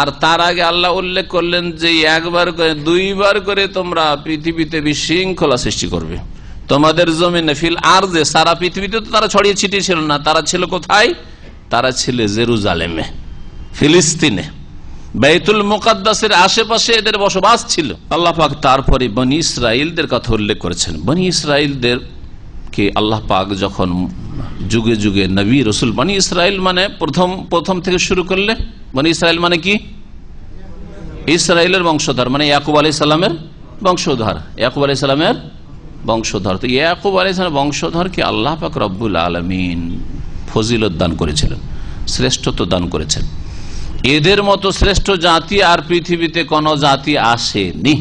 আর তার আগে আল্লাহ উল্লেখ করলেন যে একবার করে দুইবার করে তোমরা পৃথিবীতে বিশৃঙ্খলা সৃষ্টি করবে তোমাদের জমিনে ফিল আর যে সারা পৃথিবীতে তো তারা ছড়িয়ে ছিটিয়ে ছিল না তারা ছিল কোথায় তারা ছিল জেরুজালেমে ফিলিস্তিনে বেতুল মোকাদ্দাসের আশেপাশে এদের বসবাস ছিল আল্লাহ পাক তারপরে বনি ইসরায়েলদের কথা উল্লেখ করেছেন বনি ইসরায়েলদের কে আল্লাহ পাক যখন যুগে যুগে নবী রসুল বনি ইসরায়েল মানে প্রথম প্রথম থেকে শুরু করলে মানে ইসরায়েল মানে কি ইসরায়েলের বংশধর মানে ইয়াকুব আলি সাল্লামের বংশধর ইয়াকুব আলি সাল্লামের বংশধর তো ইয়াকুব আলি সালামের বংশধরকে আল্লাহ পাক রব্বুল আলমিন ফজিলত দান করেছিলেন শ্রেষ্ঠত্ব দান করেছেন এদের মতো শ্রেষ্ঠ জাতি আর পৃথিবীতে কোনো জাতি আসেনি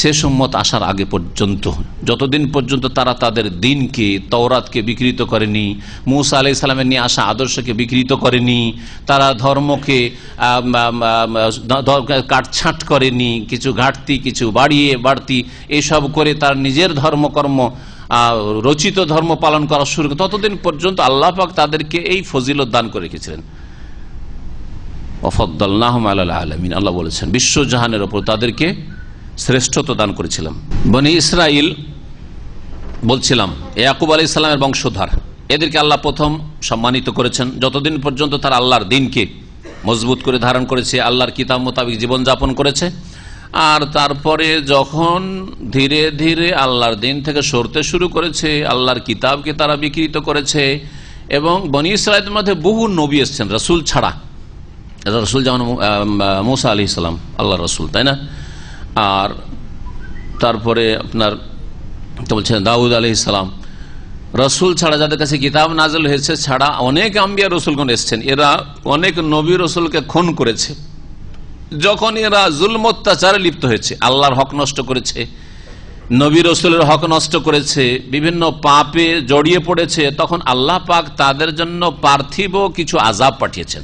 সে সম্মত আসার আগে পর্যন্ত যতদিন পর্যন্ত তারা তাদের দিনকে তওরাতকে বিকৃত করেনি মৌসা আলি ইসলামের নিয়ে আসা আদর্শকে বিকৃত করেনি তারা ধর্মকে কাটছাঁট করেনি কিছু ঘাটতি কিছু বাড়িয়ে বাড়তি এসব করে তার নিজের ধর্মকর্ম রচিত ধর্ম পালন করা শুরু ততদিন পর্যন্ত আল্লাহ পাক তাদেরকে এই ফজিলত দান করে রেখেছিলেন অফদ্দাল আলমিন আল্লাহ বলেছেন বিশ্বজাহানের ওপর তাদেরকে শ্রেষ্ঠত্ব দান করেছিলাম বনি ইসরাইল বলছিলাম ইয়াকুব আলী ইসলামের বংশধার এদেরকে আল্লাহ প্রথম সম্মানিত করেছেন যতদিন পর্যন্ত তার আল্লাহর দিনকে মজবুত করে ধারণ করেছে আল্লাহর কিতাব মোতাবেক জীবনযাপন করেছে আর তারপরে যখন ধীরে ধীরে আল্লাহর দিন থেকে সরতে শুরু করেছে আল্লাহর কিতাবকে তারা বিকৃত করেছে এবং বনি ইসরায়েলের মধ্যে বহু নবী এসছেন রসুল ছাড়া রসুল যেমন মৌসা আলি ইসলাম আল্লাহ রসুল তাই না আর তারপরে আপনার বলছেন দাউদ আলি রসুল ছাড়া যাদের কাছে কিতাব নাজল হয়েছে ছাড়া অনেক আম্বিয়া রসুলগণ এসছেন এরা অনেক নবী রসুলকে খুন করেছে যখন এরা জুলম অত্যাচারে লিপ্ত হয়েছে আল্লাহর হক নষ্ট করেছে নবী রসুলের হক নষ্ট করেছে বিভিন্ন পাপে জড়িয়ে পড়েছে তখন আল্লাহ পাক তাদের জন্য পার্থিব কিছু আজাব পাঠিয়েছেন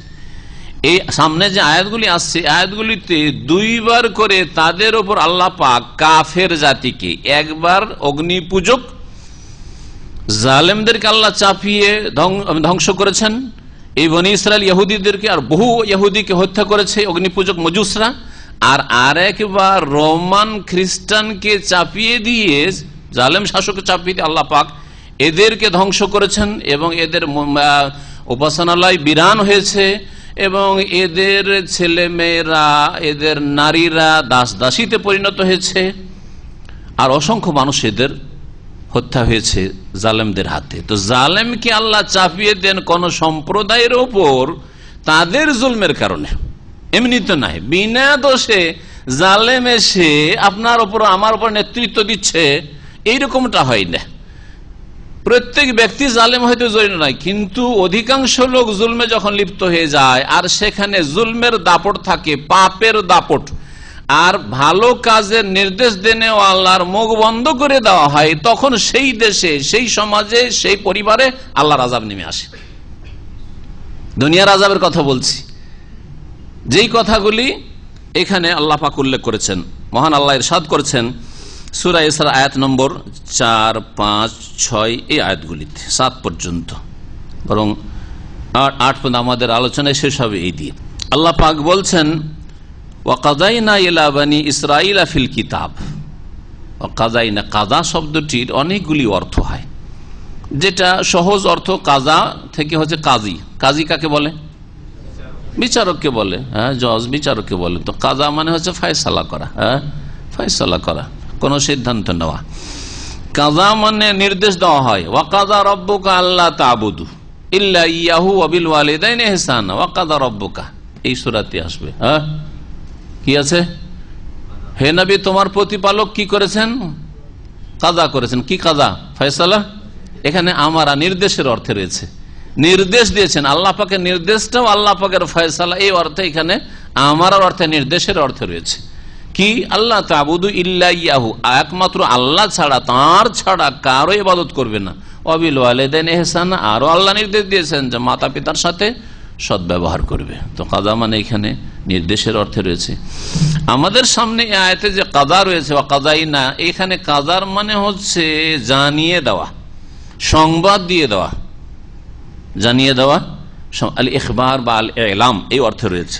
এই সামনে যে আয়াতগুলি আসছে আয়াতগুলিতে দুইবার করে তাদের ওপর আল্লাহ পাক কাফের জাতিকে একবার অগ্নি পূজক জালেমদেরকে আল্লাহ চাপিয়ে ধ্বংস করেছেন এই বনি ইসরায়েল ইহুদিদেরকে আর বহু ইহুদিকে হত্যা করেছে পূজক মজুসরা আর আরেকবার রোমান খ্রিস্টানকে চাপিয়ে দিয়ে জালেম শাসক চাপিয়ে দিয়ে আল্লাহ পাক এদেরকে ধ্বংস করেছেন এবং এদের উপাসনালয় বিরান হয়েছে এবং এদের ছেলে মেয়েরা এদের নারীরা দাস দাসীতে পরিণত হয়েছে আর অসংখ্য মানুষ এদের হত্যা হয়েছে জালেমদের হাতে তো জালেমকে আল্লাহ চাপিয়ে দেন কোন সম্প্রদায়ের ওপর তাদের জুলমের কারণে এমনি তো নাই বিনা দোষে জালেম এসে আপনার ওপর আমার ওপর নেতৃত্ব দিচ্ছে এইরকমটা হয় না প্রত্যেক ব্যক্তি জালেম হয়তো জড়িত নয় কিন্তু অধিকাংশ লোক জুলমে যখন লিপ্ত হয়ে যায় আর সেখানে জুলমের দাপট থাকে পাপের দাপট আর ভালো কাজের নির্দেশ দেনে আল্লাহর মুখ বন্ধ করে দেওয়া হয় তখন সেই দেশে সেই সমাজে সেই পরিবারে আল্লাহর আজাব নেমে আসে দুনিয়ার আজাবের কথা বলছি যেই কথাগুলি এখানে আল্লাহ পাক উল্লেখ করেছেন মহান আল্লাহ সাদ করেছেন সুরা ইসরা আয়াত নম্বর চার পাঁচ ছয় এই আয়াতগুলিতে সাত পর্যন্ত বরং আট পর্যন্ত আমাদের আলোচনায় শেষ হবে এই দিয়ে আল্লাহ পাক বলছেন ওয়াকাদাইনা ইলাবানি ইসরাইল আফিল কিতাব কাজাইনা কাজা শব্দটির অনেকগুলি অর্থ হয় যেটা সহজ অর্থ কাজা থেকে হচ্ছে কাজী কাজী কাকে বলে বিচারককে বলে হ্যাঁ জজ বিচারককে বলে তো কাজা মানে হচ্ছে ফায়সালা করা হ্যাঁ ফায়সালা করা কোনো সিদ্ধান্ত নেওয়া কাজা মানে নির্দেশ দেওয়া হয় ওয়াকাজা রব্বুকা আল্লাহ তাবুদু ইল্লা ইয়াহু আবিল ওয়ালিদাইন এহসান ওয়াকাদা রব্বুকা এই সুরাতে আসবে হ্যাঁ কি আছে হে নবী তোমার প্রতিপালক কি করেছেন কাজা করেছেন কি কাজা ফয়সালা এখানে আমারা নির্দেশের অর্থে রয়েছে নির্দেশ দিয়েছেন আল্লাহ পাকের নির্দেশটাও আল্লাহ পাকের ফয়সালা এই অর্থে এখানে আমার অর্থে নির্দেশের অর্থে রয়েছে কি আল্লাহ তাবুদু ইয়াহু একমাত্র আল্লাহ ছাড়া তার ছাড়া কারো ইবাদত করবে না অবিল ওয়ালেদেন এহসান আরও আল্লাহ নির্দেশ দিয়েছেন যে মাতা পিতার সাথে সদ্ব্যবহার করবে তো কাদা মানে এখানে নির্দেশের অর্থে রয়েছে আমাদের সামনে আয়তে যে কাদা রয়েছে বা কাদাই না এখানে কাদার মানে হচ্ছে জানিয়ে দেওয়া সংবাদ দিয়ে দেওয়া জানিয়ে দেওয়া আল ইখবার বা আল এলাম এই অর্থে রয়েছে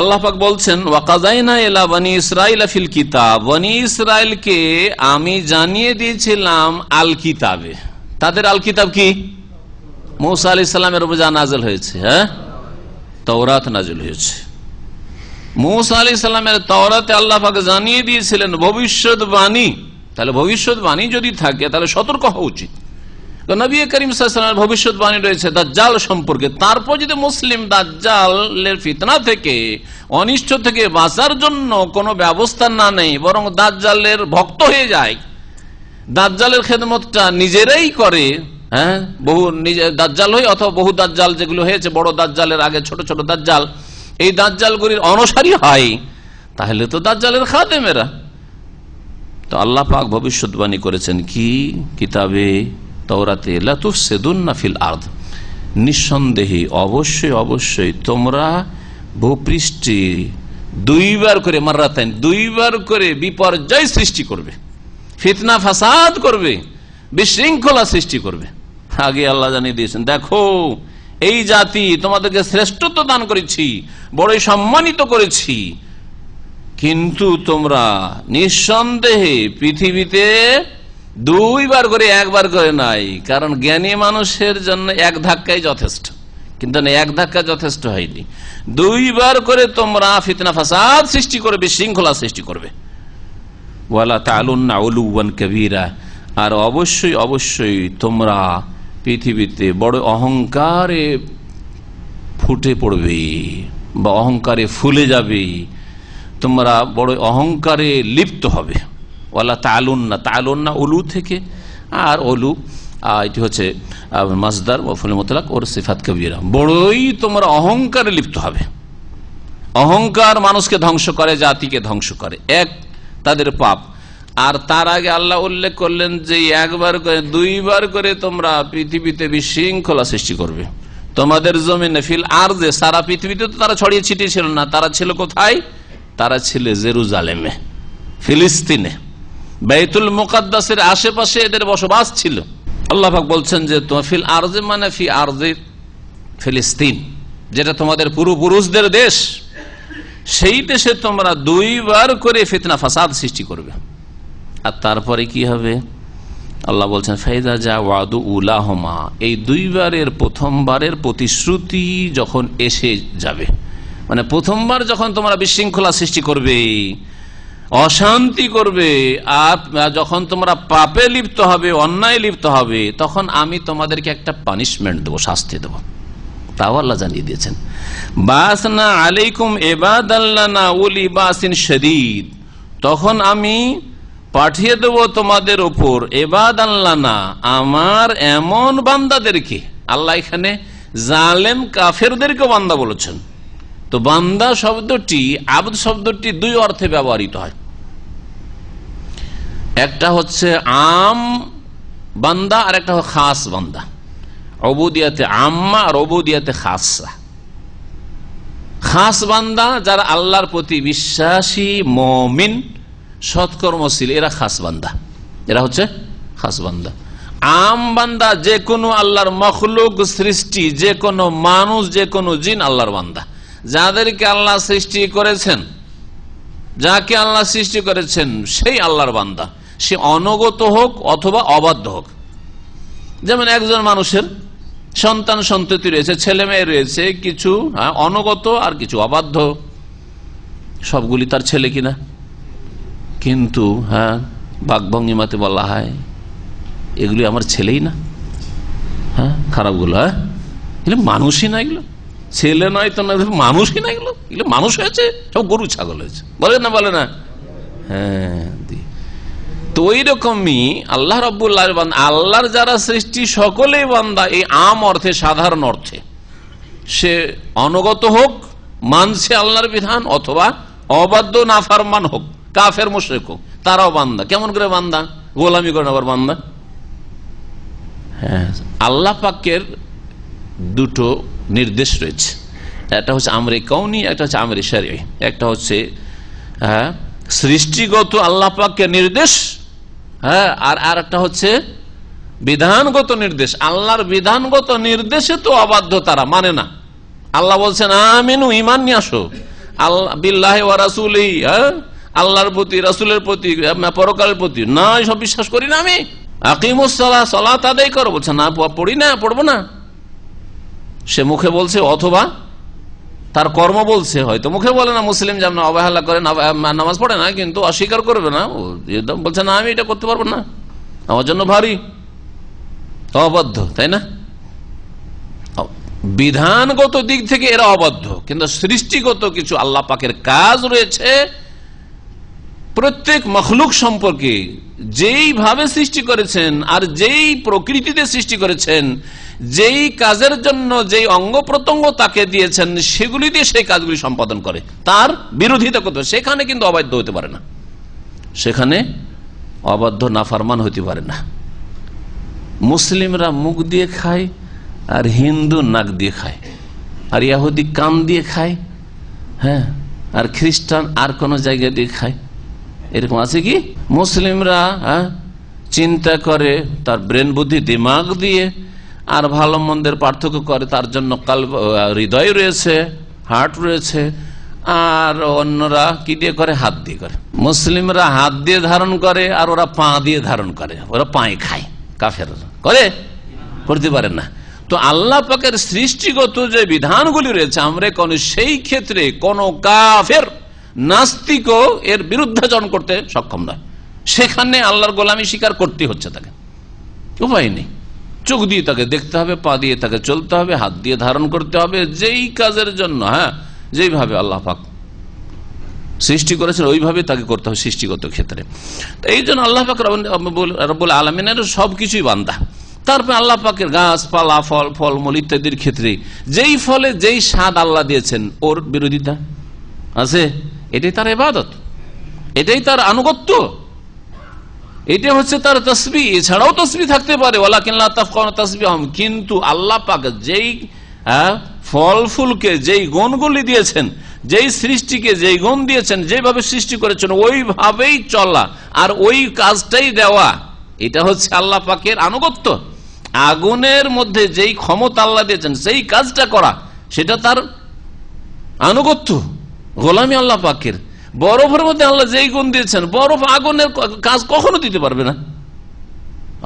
আল্লাহাক বলছেন ওয়াকাজাইনা এলা বনি ইসরাইল ফিল কিতাব বনি ইসরায়েলকে আমি জানিয়ে দিয়েছিলাম আল কিতাবে তাদের আল কিতাব কি মৌসা আলি সাল্লামের উপর যা নাজল হয়েছে হ্যাঁ তৌরাত নাজল হয়েছে মৌসা আলি সাল্লামের তওরাতে আল্লাহাক জানিয়ে দিয়েছিলেন বাণী তাহলে বাণী যদি থাকে তাহলে সতর্ক হওয়া উচিত তো করিম সাল্লামের ভবিষ্যৎবাণী রয়েছে দাজ্জাল সম্পর্কে তারপর যদি মুসলিম দাজ্জালের ফিতনা থেকে অনিষ্ট থেকে বাঁচার জন্য কোনো ব্যবস্থা না নেই বরং দাজ্জালের ভক্ত হয়ে যায় দাজ্জালের খেদমতটা নিজেরাই করে হ্যাঁ বহু নিজে দাজ্জাল হয়ে অথবা বহু দাজ্জাল যেগুলো হয়েছে বড় দাজ্জালের আগে ছোট ছোট দাজ্জাল এই দাজ্জালগুলির অনসারী হয় তাহলে তো দাজ্জালের মেরা তো আল্লাহ পাক ভবিষ্যৎবাণী করেছেন কি কিতাবে তৌরাতে লাতুফ সেদুন্না ফিল আর্ধ নিঃসন্দেহে অবশ্যই অবশ্যই তোমরা ভূপৃষ্ঠে দুইবার করে মার্রাতাইন দুইবার করে বিপর্যয় সৃষ্টি করবে ফিতনা ফাসাদ করবে বিশৃঙ্খলা সৃষ্টি করবে আগে আল্লাহ জানিয়ে দিয়েছেন দেখো এই জাতি তোমাদেরকে শ্রেষ্ঠত্ব দান করেছি বড়ই সম্মানিত করেছি কিন্তু তোমরা নিঃসন্দেহে পৃথিবীতে দুইবার করে একবার করে নাই কারণ জ্ঞানী মানুষের জন্য এক ধাক্কাই যথেষ্ট কিন্তু না এক ধাক্কা যথেষ্ট হয়নি দুইবার করে তোমরা ফিতনা ফাসাদ সৃষ্টি করবে শৃঙ্খলা সৃষ্টি করবে ওয়ালা তালুন্না উলুবান কবিরা আর অবশ্যই অবশ্যই তোমরা পৃথিবীতে বড় অহংকারে ফুটে পড়বে বা অহংকারে ফুলে যাবে তোমরা বড় অহংকারে লিপ্ত হবে ওয়ালা তালুন্না তালুন্না উলু থেকে আর ওলু এটি হচ্ছে মাসদার ওফুল মোতলাক ওর সিফাত কবিরা বড়ই তোমরা অহংকারে লিপ্ত হবে অহংকার মানুষকে ধ্বংস করে জাতিকে ধ্বংস করে এক তাদের পাপ আর তার আগে আল্লাহ উল্লেখ করলেন যে একবার করে দুইবার করে তোমরা পৃথিবীতে বিশৃঙ্খলা সৃষ্টি করবে তোমাদের জমিনে ফিল আর যে সারা পৃথিবীতে তো তারা ছড়িয়ে ছিটিয়ে ছিল না তারা ছিল কোথায় তারা ছিল জেরুজালেমে ফিলিস্তিনে বেতুল মোকাদ্দাসের আশেপাশে এদের বসবাস ছিল আল্লাহাক বলছেন যে ফিল আরজে মানে ফি আরজে ফিলিস্তিন যেটা তোমাদের পূর্বপুরুষদের দেশ সেই দেশে তোমরা দুইবার করে ফিতনা ফাসাদ সৃষ্টি করবে আর তারপরে কি হবে আল্লাহ বলছেন ফাইদা যা ওয়াদু উলাহমা এই দুইবারের প্রথমবারের প্রতিশ্রুতি যখন এসে যাবে মানে প্রথমবার যখন তোমরা বিশৃঙ্খলা সৃষ্টি করবে অশান্তি করবে আর যখন তোমরা পাপে লিপ্ত হবে অন্যায় লিপ্ত হবে তখন আমি তোমাদেরকে একটা পানিশমেন্ট দেবো শাস্তি দেবো তাও আল্লাহ জানিয়ে দিয়েছেন বাসনা আলাইকুম এবাদ আল্লাহ শরীদ তখন আমি পাঠিয়ে দেব তোমাদের ওপর এবাদ আল্লানা আমার এমন বান্দাদেরকে আল্লাহ এখানে জালেম কাফেরদেরকে বান্দা বলেছেন তো বান্দা শব্দটি আবদ শব্দটি দুই অর্থে ব্যবহৃত হয় একটা হচ্ছে আম বান্দা আর একটা খাস বান্দা অবুদিয়াতে আম্মা আর অবুদিয়াতে খাসা খাস বান্দা যারা আল্লাহর প্রতি বিশ্বাসী মমিন সৎকর্মশীল এরা খাস বান্দা এরা হচ্ছে খাস বান্দা আম বান্দা যে কোনো আল্লাহর মখলুক সৃষ্টি যে কোনো মানুষ যে কোনো জিন আল্লাহর বান্দা যাদেরকে আল্লাহ সৃষ্টি করেছেন যাকে আল্লাহ সৃষ্টি করেছেন সেই আল্লাহর বান্দা সে অনগত হোক অথবা অবাধ্য হোক যেমন একজন মানুষের সন্তান সন্ততি রয়েছে ছেলে মেয়ে রয়েছে কিছু হ্যাঁ, অনগত আর কিছু অবাধ্য সবগুলি তার ছেলে কিনা কিন্তু হ্যাঁ বাঘভঙ্গিমাতে বলা হয় এগুলি আমার ছেলেই না হ্যাঁ খারাপগুলো হ্যাঁ এগুলো মানুষই না এগুলো ছেলে নয় তো না মানুষই না এগুলো এগুলো মানুষ হয়েছে সব গরু ছাগল হয়েছে বলে না বলে না হ্যাঁ তো ওই রকমই আল্লাহ রব্বুল্লাহ আল্লাহর যারা সৃষ্টি সকলেই বান্দা এই আম অর্থে সাধারণ অর্থে সে অনগত হোক মানছে আল্লাহর বিধান অথবা অবাধ্য নাফারমান হোক কাফের মোশেক হোক তারাও বান্দা কেমন করে বান্দা গোলামি করেন আবার বান্দা হ্যাঁ আল্লাহ পাকের দুটো নির্দেশ রয়েছে একটা হচ্ছে আমরে কৌনি একটা হচ্ছে আমরে সারি একটা হচ্ছে হ্যাঁ সৃষ্টিগত আল্লাহ পাককে নির্দেশ হ্যাঁ আর আর একটা হচ্ছে বিধানগত নির্দেশ আল্লাহর বিধানগত নির্দেশে তো অবাধ্য তারা মানে না আল্লাহ বলছেন আমিনু ইমান নিয়ে আসো আল্লাহ বিল্লাহ রাসুলি হ্যাঁ আল্লাহর প্রতি রাসুলের প্রতি পরকালের প্রতি না এসব বিশ্বাস করি না আমি আকিমুসাল্লাহ সলাত আদায় করো বলছে না পড়ি না পড়বো না সে মুখে বলছে অথবা তার কর্ম বলছে হয়তো মুখে বলে না মুসলিম যেমন অবহেলা করে নামাজ পড়ে না কিন্তু অস্বীকার করবে না বলছে না আমি এটা করতে পারবো না আমার জন্য ভারী অবাধ্য তাই না বিধানগত দিক থেকে এরা অবাধ্য কিন্তু সৃষ্টিগত কিছু আল্লাহ পাকের কাজ রয়েছে প্রত্যেক মখলুক সম্পর্কে যেইভাবে সৃষ্টি করেছেন আর যেই প্রকৃতিতে সৃষ্টি করেছেন যেই কাজের জন্য যেই অঙ্গ প্রত্যঙ্গ তাকে দিয়েছেন সেগুলি দিয়ে সেই কাজগুলি সম্পাদন করে তার বিরোধিতা করতে সেখানে কিন্তু অবাধ্য হতে পারে না সেখানে অবাধ্য নাফারমান হতে পারে না মুসলিমরা মুখ দিয়ে খায় আর হিন্দু নাক দিয়ে খায় আর ইয়াহুদি কান দিয়ে খায় হ্যাঁ আর খ্রিস্টান আর কোনো জায়গা দিয়ে খায় এরকম আছে কি মুসলিমরা হ্যাঁ, চিন্তা করে তার ব্রেন বুদ্ধি দিমাগ দিয়ে আর ভালো মন্দের পার্থক্য করে তার জন্য কাল হৃদয় রয়েছে হার্ট রয়েছে আর অন্যরা কি দিয়ে করে হাত দিয়ে করে মুসলিমরা হাত দিয়ে ধারণ করে আর ওরা পা দিয়ে ধারণ করে ওরা পায়ে খায় কাফের করে করতে পারে না তো আল্লাহ পাকের সৃষ্টিগত যে বিধানগুলি রয়েছে আমরা কোন সেই ক্ষেত্রে কোন কাফের নাস্তিকও এর বিরুদ্ধাচরণ করতে সক্ষম নয় সেখানে আল্লাহর গোলামি স্বীকার করতে হচ্ছে তাকে উপায় নেই চোখ দিয়ে তাকে দেখতে হবে পা দিয়ে তাকে চলতে হবে হাত দিয়ে ধারণ করতে হবে যেই কাজের জন্য হ্যাঁ যেইভাবে আল্লাহ পাক সৃষ্টি করেছেন ওইভাবে তাকে করতে হবে সৃষ্টিগত ক্ষেত্রে এই জন্য আল্লাহ পাক রব্বুল আলমিনের সবকিছুই বান্ধা তারপরে আল্লাহ পাকের গাছপালা ফল ফল মূল ইত্যাদির ক্ষেত্রে যেই ফলে যেই স্বাদ আল্লাহ দিয়েছেন ওর বিরোধিতা আছে এটাই তার এবাদত এটাই তার আনুগত্য এটা হচ্ছে তার তসবি এছাড়াও তসবি থাকতে পারে ওলা কিনলা তসবি কিন্তু আল্লাহ পাক যেই হ্যাঁ, ফল ফুলকে যেই গুণগুলি দিয়েছেন যেই সৃষ্টিকে যেই গুণ দিয়েছেন যেভাবে সৃষ্টি করেছেন ওইভাবেই চলা আর ওই কাজটাই দেওয়া এটা হচ্ছে আল্লাহ পাকের আনুগত্য আগুনের মধ্যে যেই ক্ষমতা আল্লাহ দিয়েছেন সেই কাজটা করা সেটা তার আনুগত্য গোলামী আল্লাহ পাকের বরফের মধ্যে আল্লাহ যেই গুণ দিয়েছেন বরফ আগুনের কাজ কখনো দিতে পারবে না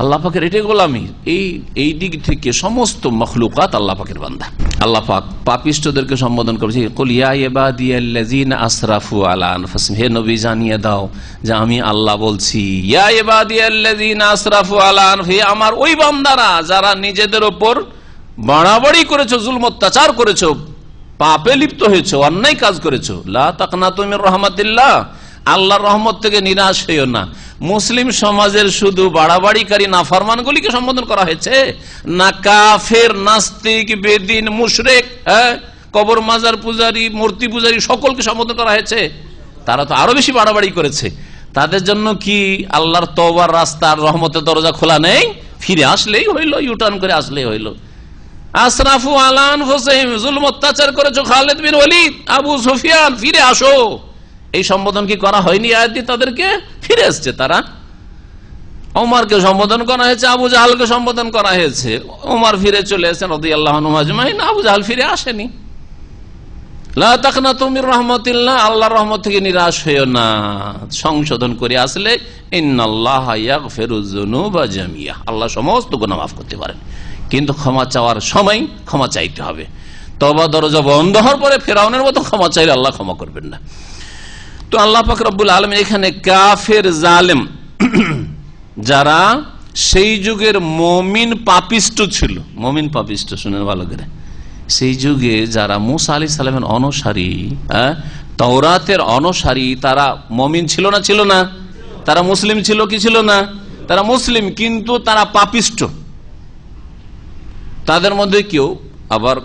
আল্লাহ পাকের এটাই গোলামি এই এই দিক থেকে সমস্ত মখলুকাত আল্লাহ পাকের বান্ধা আল্লাহ পাক পাপিষ্টদেরকে সম্বোধন করেছে আসরাফু আলা হে নবী জানিয়ে দাও যে আমি আল্লাহ বলছি আসরাফু আমার ওই বান্দারা যারা নিজেদের ওপর বাড়াবাড়ি করেছো জুলম অত্যাচার করেছো পাপে লিপ্ত হয়েছে অন্যায় কাজ করেছ লাকনা তুমি রহমাতিল্লাহ আল্লাহ রহমত থেকে নিরাশ হইও না মুসলিম সমাজের শুধু বাড়াবাড়িকারী না গুলিকে সম্বোধন করা হয়েছে না কাফের নাস্তিক বেদিন মুশরেক হ্যাঁ কবর মাজার পূজারি মূর্তি পূজারি সকলকে সম্বোধন করা হয়েছে তারা তো আরো বেশি বাড়াবাড়ি করেছে তাদের জন্য কি আল্লাহর তওবার রাস্তার রহমতের দরজা খোলা নেই ফিরে আসলেই হইল ইউটার্ন করে আসলেই হইলো আশরাফু আলান হোসেন জুলম অত্যাচার করেছো খালেদ বিন অলিদ আবু সুফিয়ান ফিরে আসো এই সম্বোধন কি করা হয়নি আয়াতটি তাদেরকে ফিরে এসছে তারা ওমারকে সম্বোধন করা হয়েছে আবু জাহালকে সম্বোধন করা হয়েছে ওমার ফিরে চলে এসেছেন আল্লাহ আবু জাহাল ফিরে আসেনি আল্লাহ রহমত থেকে নিরাশ না সংশোধন করে আসলে আল্লাহ সমস্ত গুণা মাফ করতে পারেন কিন্তু ক্ষমা চাওয়ার সময় ক্ষমা চাইতে হবে তবা দরজা বন্ধ হওয়ার পরে ফেরাউনের মতো ক্ষমা চাইলে আল্লাহ ক্ষমা করবেন না তো আল্লাহ ফকরবুল আলম এখানে কাফের জালেম যারা সেই যুগের মমিন পাপিষ্ট ছিল মমিন পাপিষ্ট শুনেন ভালো করে সেই যুগে যারা মুসা আলি সালামের অনসারী হ্যাঁ, তওরাতের অনসারী তারা মমিন ছিল না ছিল না তারা মুসলিম ছিল কি ছিল না তারা মুসলিম কিন্তু তারা পাপিষ্ট তাদের মধ্যে কেউ আবার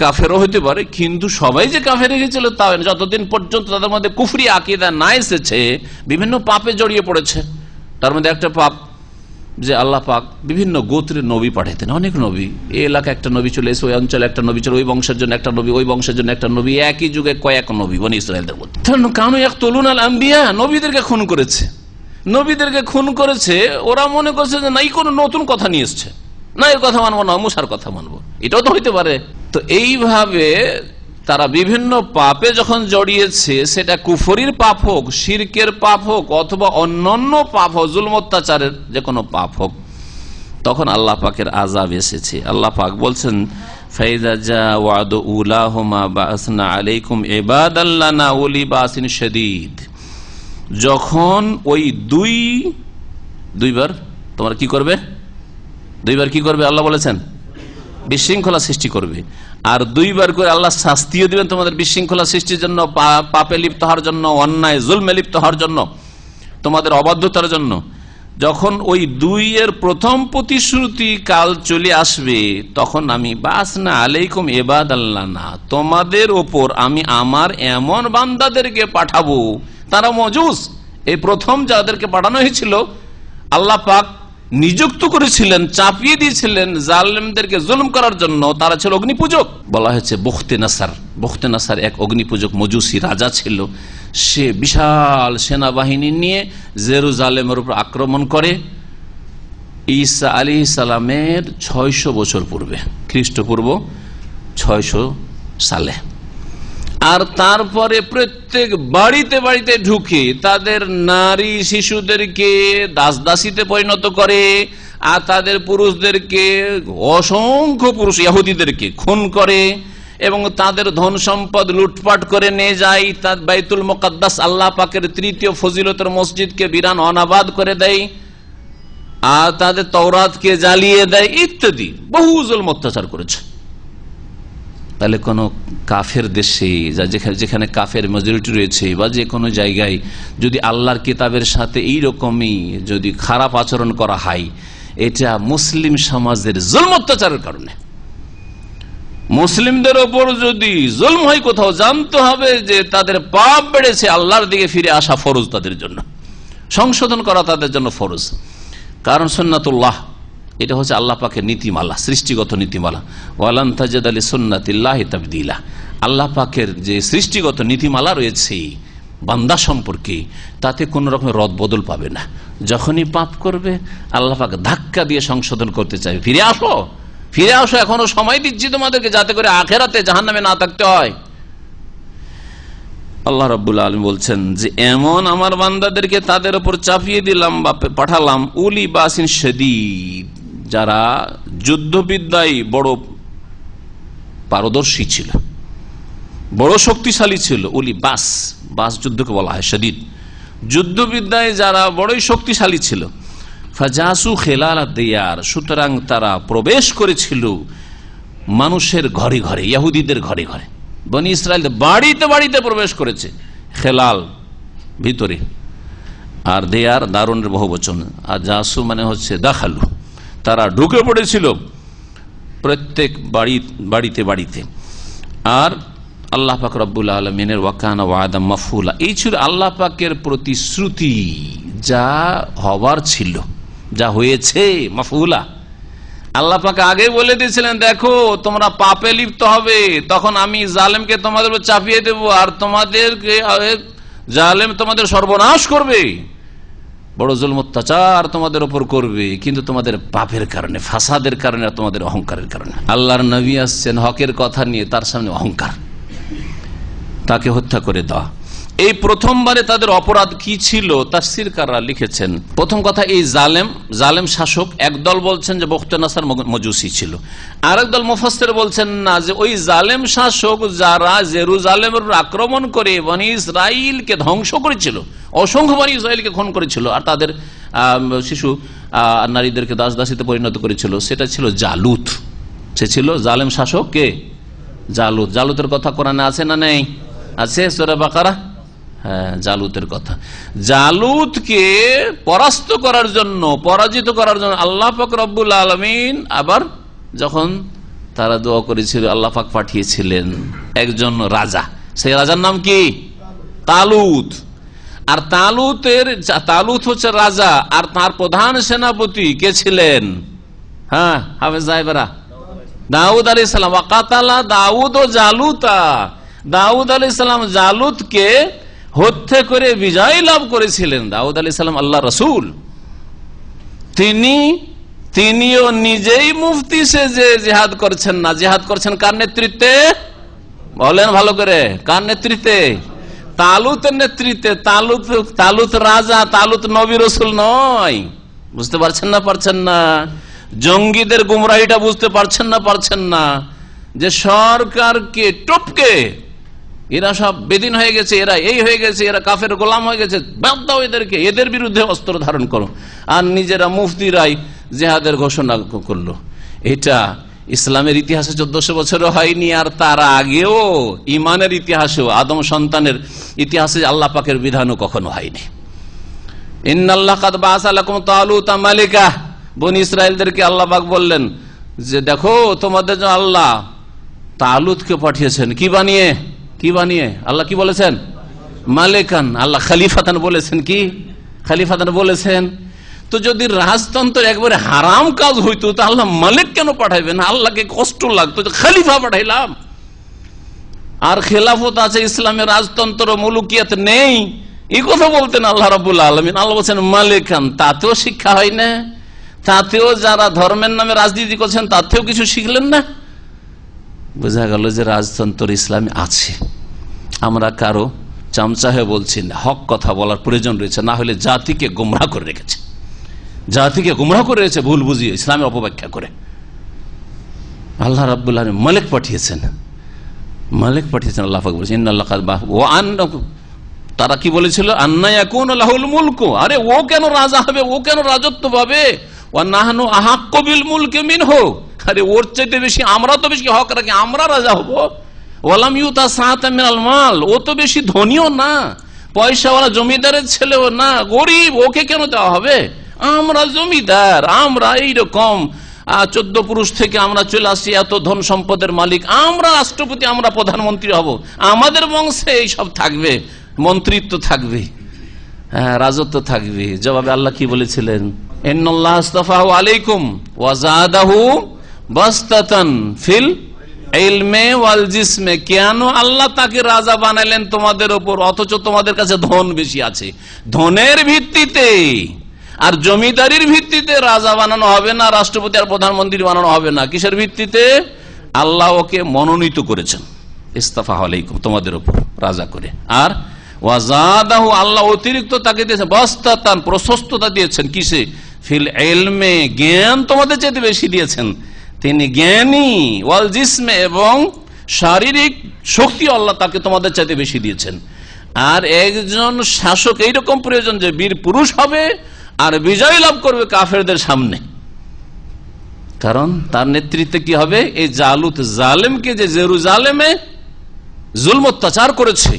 কাফেরও হইতে পারে কিন্তু সবাই যে কাফের গেছিল তা যতদিন পর্যন্ত তাদের মধ্যে কুফরি আকিদা না এসেছে বিভিন্ন পাপে জড়িয়ে পড়েছে তার মধ্যে একটা পাপ যে আল্লাহ পাক বিভিন্ন গোত্রের নবী পাঠাইতেন অনেক নবী এ এলাকা একটা নবী চলে এসে ওই অঞ্চলে একটা নবী চলে ওই বংশের জন্য একটা নবী ওই বংশের জন্য একটা নবী একই যুগে কয়েক নবী বনি ইসরায়েলদের মধ্যে কানু এক তলুন আল আম্বিয়া নবীদেরকে খুন করেছে নবীদেরকে খুন করেছে ওরা মনে করছে যে নাই কোনো নতুন কথা নিয়ে এসছে না এর কথা মানবো না মুসার কথা মানবো এটাও তো হইতে পারে তো এইভাবে তারা বিভিন্ন পাপে যখন জড়িয়েছে সেটা কুফরির পাপ হোক সিরকের পাপ হোক অথবা অন্যান্য পাপ হোক জুল অত্যাচারের যে কোনো পাপ হোক তখন আল্লাহ পাকের আজাব এসেছে আল্লাহ পাক বলছেন যখন ওই দুই দুইবার তোমার কি করবে দুইবার কি করবে আল্লাহ বলেছেন বিশৃঙ্খলা সৃষ্টি করবে আর দুইবার করে আল্লাহ শাস্তিও দিবেন তোমাদের বিশৃঙ্খলা সৃষ্টির জন্য পাপে লিপ্ত হওয়ার জন্য অন্যায় জুলমে লিপ্ত হওয়ার জন্য তোমাদের অবাধ্যতার জন্য যখন ওই দুই এর প্রথম প্রতিশ্রুতি কাল চলে আসবে তখন আমি বাস না আলাইকুম এবাদ আল্লাহ না তোমাদের ওপর আমি আমার এমন বান্দাদেরকে পাঠাবো তারা মজুস এই প্রথম যাদেরকে পাঠানো হয়েছিল আল্লাহ পাক নিযুক্ত করেছিলেন চাপিয়ে দিয়েছিলেন জালেমদেরকে জুলুম করার জন্য তারা ছিল অগ্নি পূজক বলা হয়েছে বখতে নাসার বখতে নাসার এক অগ্নি পূজক মজুসি রাজা ছিল সে বিশাল সেনাবাহিনী নিয়ে জেরুজালেমের উপর আক্রমণ করে ঈসা আলী সালামের ছয়শো বছর পূর্বে খ্রিস্টপূর্ব ছয়শো সালে আর তারপরে প্রত্যেক বাড়িতে বাড়িতে ঢুকে তাদের নারী শিশুদেরকে দাস দাসীতে পরিণত করে আর তাদের পুরুষদেরকে অসংখ্য পুরুষ ইয়াহুদিদেরকে খুন করে এবং তাদের ধন সম্পদ লুটপাট করে নিয়ে যায় তার বাইতুল মোকাদ্দাস আল্লাহ পাকের তৃতীয় ফজিলতের মসজিদকে বিরান অনাবাদ করে দেয় আর তাদের তওরাতকে জ্বালিয়ে দেয় ইত্যাদি বহু জল অত্যাচার করেছে তাহলে কোনো কাফের দেশে যা যেখানে যেখানে কাফের মেজরিটি রয়েছে বা যে কোনো জায়গায় যদি আল্লাহর কিতাবের সাথে এই রকমই যদি খারাপ আচরণ করা হয় এটা মুসলিম সমাজের জুলম অত্যাচারের কারণে মুসলিমদের ওপর যদি জুলম হয় কোথাও জানতে হবে যে তাদের পাপ বেড়েছে আল্লাহর দিকে ফিরে আসা ফরজ তাদের জন্য সংশোধন করা তাদের জন্য ফরজ কারণ সন্ন্যাতুল্লাহ এটা হচ্ছে আল্লাহ পাকের নীতিমালা সৃষ্টিগত নীতিমালা ওয়ালান তাজেদ আলী সন্ন্যাতিল্লাহ তাবদিলা আল্লাহ পাকের যে সৃষ্টিগত নীতিমালা রয়েছে বান্দা সম্পর্কে তাতে কোন রকমের রদ বদল পাবে না যখনই পাপ করবে আল্লাহ পাক ধাক্কা দিয়ে সংশোধন করতে চাইবে ফিরে আসো ফিরে আসো এখনো সময় দিচ্ছি তোমাদেরকে যাতে করে আখেরাতে জাহান নামে না থাকতে হয় আল্লাহ রব্বুল আলম বলছেন যে এমন আমার বান্দাদেরকে তাদের উপর চাপিয়ে দিলাম বা পাঠালাম উলি বাসিন সেদিদ যারা যুদ্ধবিদ্যায় বড় পারদর্শী ছিল বড় শক্তিশালী ছিল উলি বাস বাস যুদ্ধকে বলা হয় সেদিন যুদ্ধবিদ্যায় যারা বড়ই শক্তিশালী ছিল ফাজাসু খেলালা দেয়ার সুতরাং তারা প্রবেশ করেছিল মানুষের ঘরে ঘরে ইয়াহুদিদের ঘরে ঘরে বনি ইসরায়েল বাড়িতে বাড়িতে প্রবেশ করেছে খেলাল ভিতরে আর দেয়ার দারুণের বহু বচন আর জাসু মানে হচ্ছে দাখালু তারা ঢুকে পড়েছিল প্রত্যেক বাড়ি বাড়িতে বাড়িতে আর আল্লাহ পাক রব্বুল আলমিনের ওয়াকান ওয়াদা মাফুলা এই ছিল আল্লাহ পাকের প্রতিশ্রুতি যা হবার ছিল যা হয়েছে মাফুলা আল্লাহ পাকে আগে বলে দিয়েছিলেন দেখো তোমরা পাপে লিপ্ত হবে তখন আমি জালেমকে তোমাদের চাপিয়ে দেব আর তোমাদেরকে জালেম তোমাদের সর্বনাশ করবে বড় জল অত্যাচার তোমাদের ওপর করবে কিন্তু তোমাদের পাপের কারণে ফাসাদের কারণে আর তোমাদের অহংকারের কারণে আল্লাহর নবী আসছেন হকের কথা নিয়ে তার সামনে অহংকার তাকে হত্যা করে দেওয়া এই প্রথমবারে তাদের অপরাধ কি ছিল তার সিরকাররা লিখেছেন প্রথম কথা এই জালেম জালেম শাসক একদল বলছেন যে বখতনাসার মজুসি ছিল আরেক দল মুফাস্তের বলছেন না যে ওই জালেম শাসক যারা জেরুজালেমের আক্রমণ করে বনি ইসরাইলকে ধ্বংস করেছিল অসংখ্য বাণী ইসরায়েলকে খুন করেছিল আর তাদের শিশু নারীদেরকে দাস দাসিতে পরিণত করেছিল সেটা ছিল জালুত সে ছিল জালেম শাসক কে জালুত জালুতের কথা কোরআনে আছে না নেই আছে সোরা বাকারা হ্যাঁ জালুতের কথা জালুতকে পরাস্ত করার জন্য পরাজিত করার জন্য আল্লাহ পাক রব্বুল আলমিন আবার যখন তারা দোয়া করেছিল আল্লাহ পাক পাঠিয়েছিলেন একজন রাজা সেই রাজার নাম কি তালুত আর তালুতের তালুত হচ্ছে রাজা আর তার প্রধান সেনাপতি কে ছিলেন হ্যাঁ হাফেজ সাহেবরা দাউদ আলি সালাম ওকাতালা দাউদ ও জালুতা দাউদ আলী সালাম জালুতকে হত্যা করে বিজয় লাভ করেছিলেন দাউদ আলি সালাম আল্লাহ রসুল তিনি তিনিও নিজেই মুফতি সে যে জেহাদ করছেন না জেহাদ করছেন কার নেতৃত্বে বলেন ভালো করে কার নেতৃত্বে তালুতের নেতৃত্বে তালুত তালুত রাজা তালুত নবী রসুল নয় বুঝতে পারছেন না পারছেন না জঙ্গিদের গুমরাহিটা বুঝতে পারছেন না পারছেন না যে সরকারকে টপকে এরা সব বেদিন হয়ে গেছে এরা এই হয়ে গেছে এরা কাফের গোলাম হয়ে গেছে বাদ দাও এদেরকে এদের বিরুদ্ধে অস্ত্র ধারণ করো আর নিজেরা মুফতিরাই জেহাদের ঘোষণা করলো এটা ইসলামের ইতিহাসে চোদ্দশো বছরও হয়নি আর তার আগেও ইমানের ইতিহাসেও আদম সন্তানের ইতিহাসে আল্লাহ পাকের বিধানও কখনো হয়নি বললেন যে দেখো তোমাদের আল্লাহ পাঠিয়েছেন বানিয়ে বানিয়ে আল্লাহ বলেছেন আল্লাহ খালিফাতান বলেছেন কি খালিফাতান বলেছেন তো যদি রাজতন্ত্র একবারে হারাম কাজ হইতো তা আল্লাহ মালিক কেন পাঠাইবেন আল্লাহকে কষ্ট লাগতো খালিফা পাঠাইলাম আর খেলাফত আছে ইসলামের রাজতন্ত্র মুলুকিয়াত নেই এই কথা বলতেন আল্লাহ রাবুল আলমিন আল্লাহ বলছেন খান তাতেও শিক্ষা হয় না তাতেও যারা ধর্মের নামে রাজনীতি করছেন তাতেও কিছু শিখলেন না বোঝা গেল যে রাজতন্ত্র ইসলামে আছে আমরা কারো চামচা হয়ে বলছি না হক কথা বলার প্রয়োজন রয়েছে না হলে জাতিকে গোমরা করে রেখেছে জাতিকে গুমরাহ করেছে ভুল বুঝিয়ে ইসলামের অপব্যাখ্যা করে আল্লাহ রাবুল্লাহ মালিক পাঠিয়েছেন মালিক পাঠিয়েছেন আল্লাহ বলেছেন ও আন তারা কি বলেছিল আন্নায় কোন লাহুল মুলক আরে ও কেন রাজা হবে ও কেন রাজত্ব পাবে ও নাহানু আহাক কবিল মুলকে মিন হোক আরে ওর চাইতে বেশি আমরা তো বেশি হক রাখি আমরা রাজা হব ওলাম ইউ তা সাহাতামিনাল মাল ও তো বেশি ধনীও না পয়সাওয়ালা জমিদারের ছেলেও না গরিব ওকে কেন দেওয়া হবে আমরা জমিদার আমরা এইরকম চোদ্দ পুরুষ থেকে আমরা চলে আসি এত ধন সম্পদের মালিক আমরা রাষ্ট্রপতি আমরা প্রধানমন্ত্রী হব আমাদের বংশে এইসব থাকবে মন্ত্রিত্ব থাকবে হ্যাঁ রাজত্ব থাকবে জবাবে আল্লাহ কি বলেছিলেন আলাইকুম ওয়াজাদাহু বাস্তাতান ফিল এলমে ওয়াল জিসমে কেন আল্লাহ তাকে রাজা বানাইলেন তোমাদের ওপর অথচ তোমাদের কাছে ধন বেশি আছে ধনের ভিত্তিতে আর জমিদারির ভিত্তিতে রাজা বানানো হবে না রাষ্ট্রপতি আর প্রধানমন্ত্রী বানানো হবে না কিসের ভিত্তিতে আল্লাহ ওকে মনোনীত করেছেন ইস্তাফা আলাইকুম তোমাদের উপর রাজা করে আর ওয়াজাদাহু আল্লাহ অতিরিক্ত তাকে দিয়েছেন বস্তা তান প্রশস্ততা দিয়েছেন কিসে ফিল এলমে জ্ঞান তোমাদের চেয়ে বেশি দিয়েছেন তিনি জ্ঞানী ওয়াল জিসমে এবং শারীরিক শক্তি আল্লাহ তাকে তোমাদের চাইতে বেশি দিয়েছেন আর একজন শাসক এইরকম প্রয়োজন যে বীর পুরুষ হবে আর বিজয় লাভ করবে কাফেরদের সামনে কারণ তার নেতৃত্বে কি হবে এই জালুত জালেমকে যে জেরুজালেমে জুলম অত্যাচার করেছে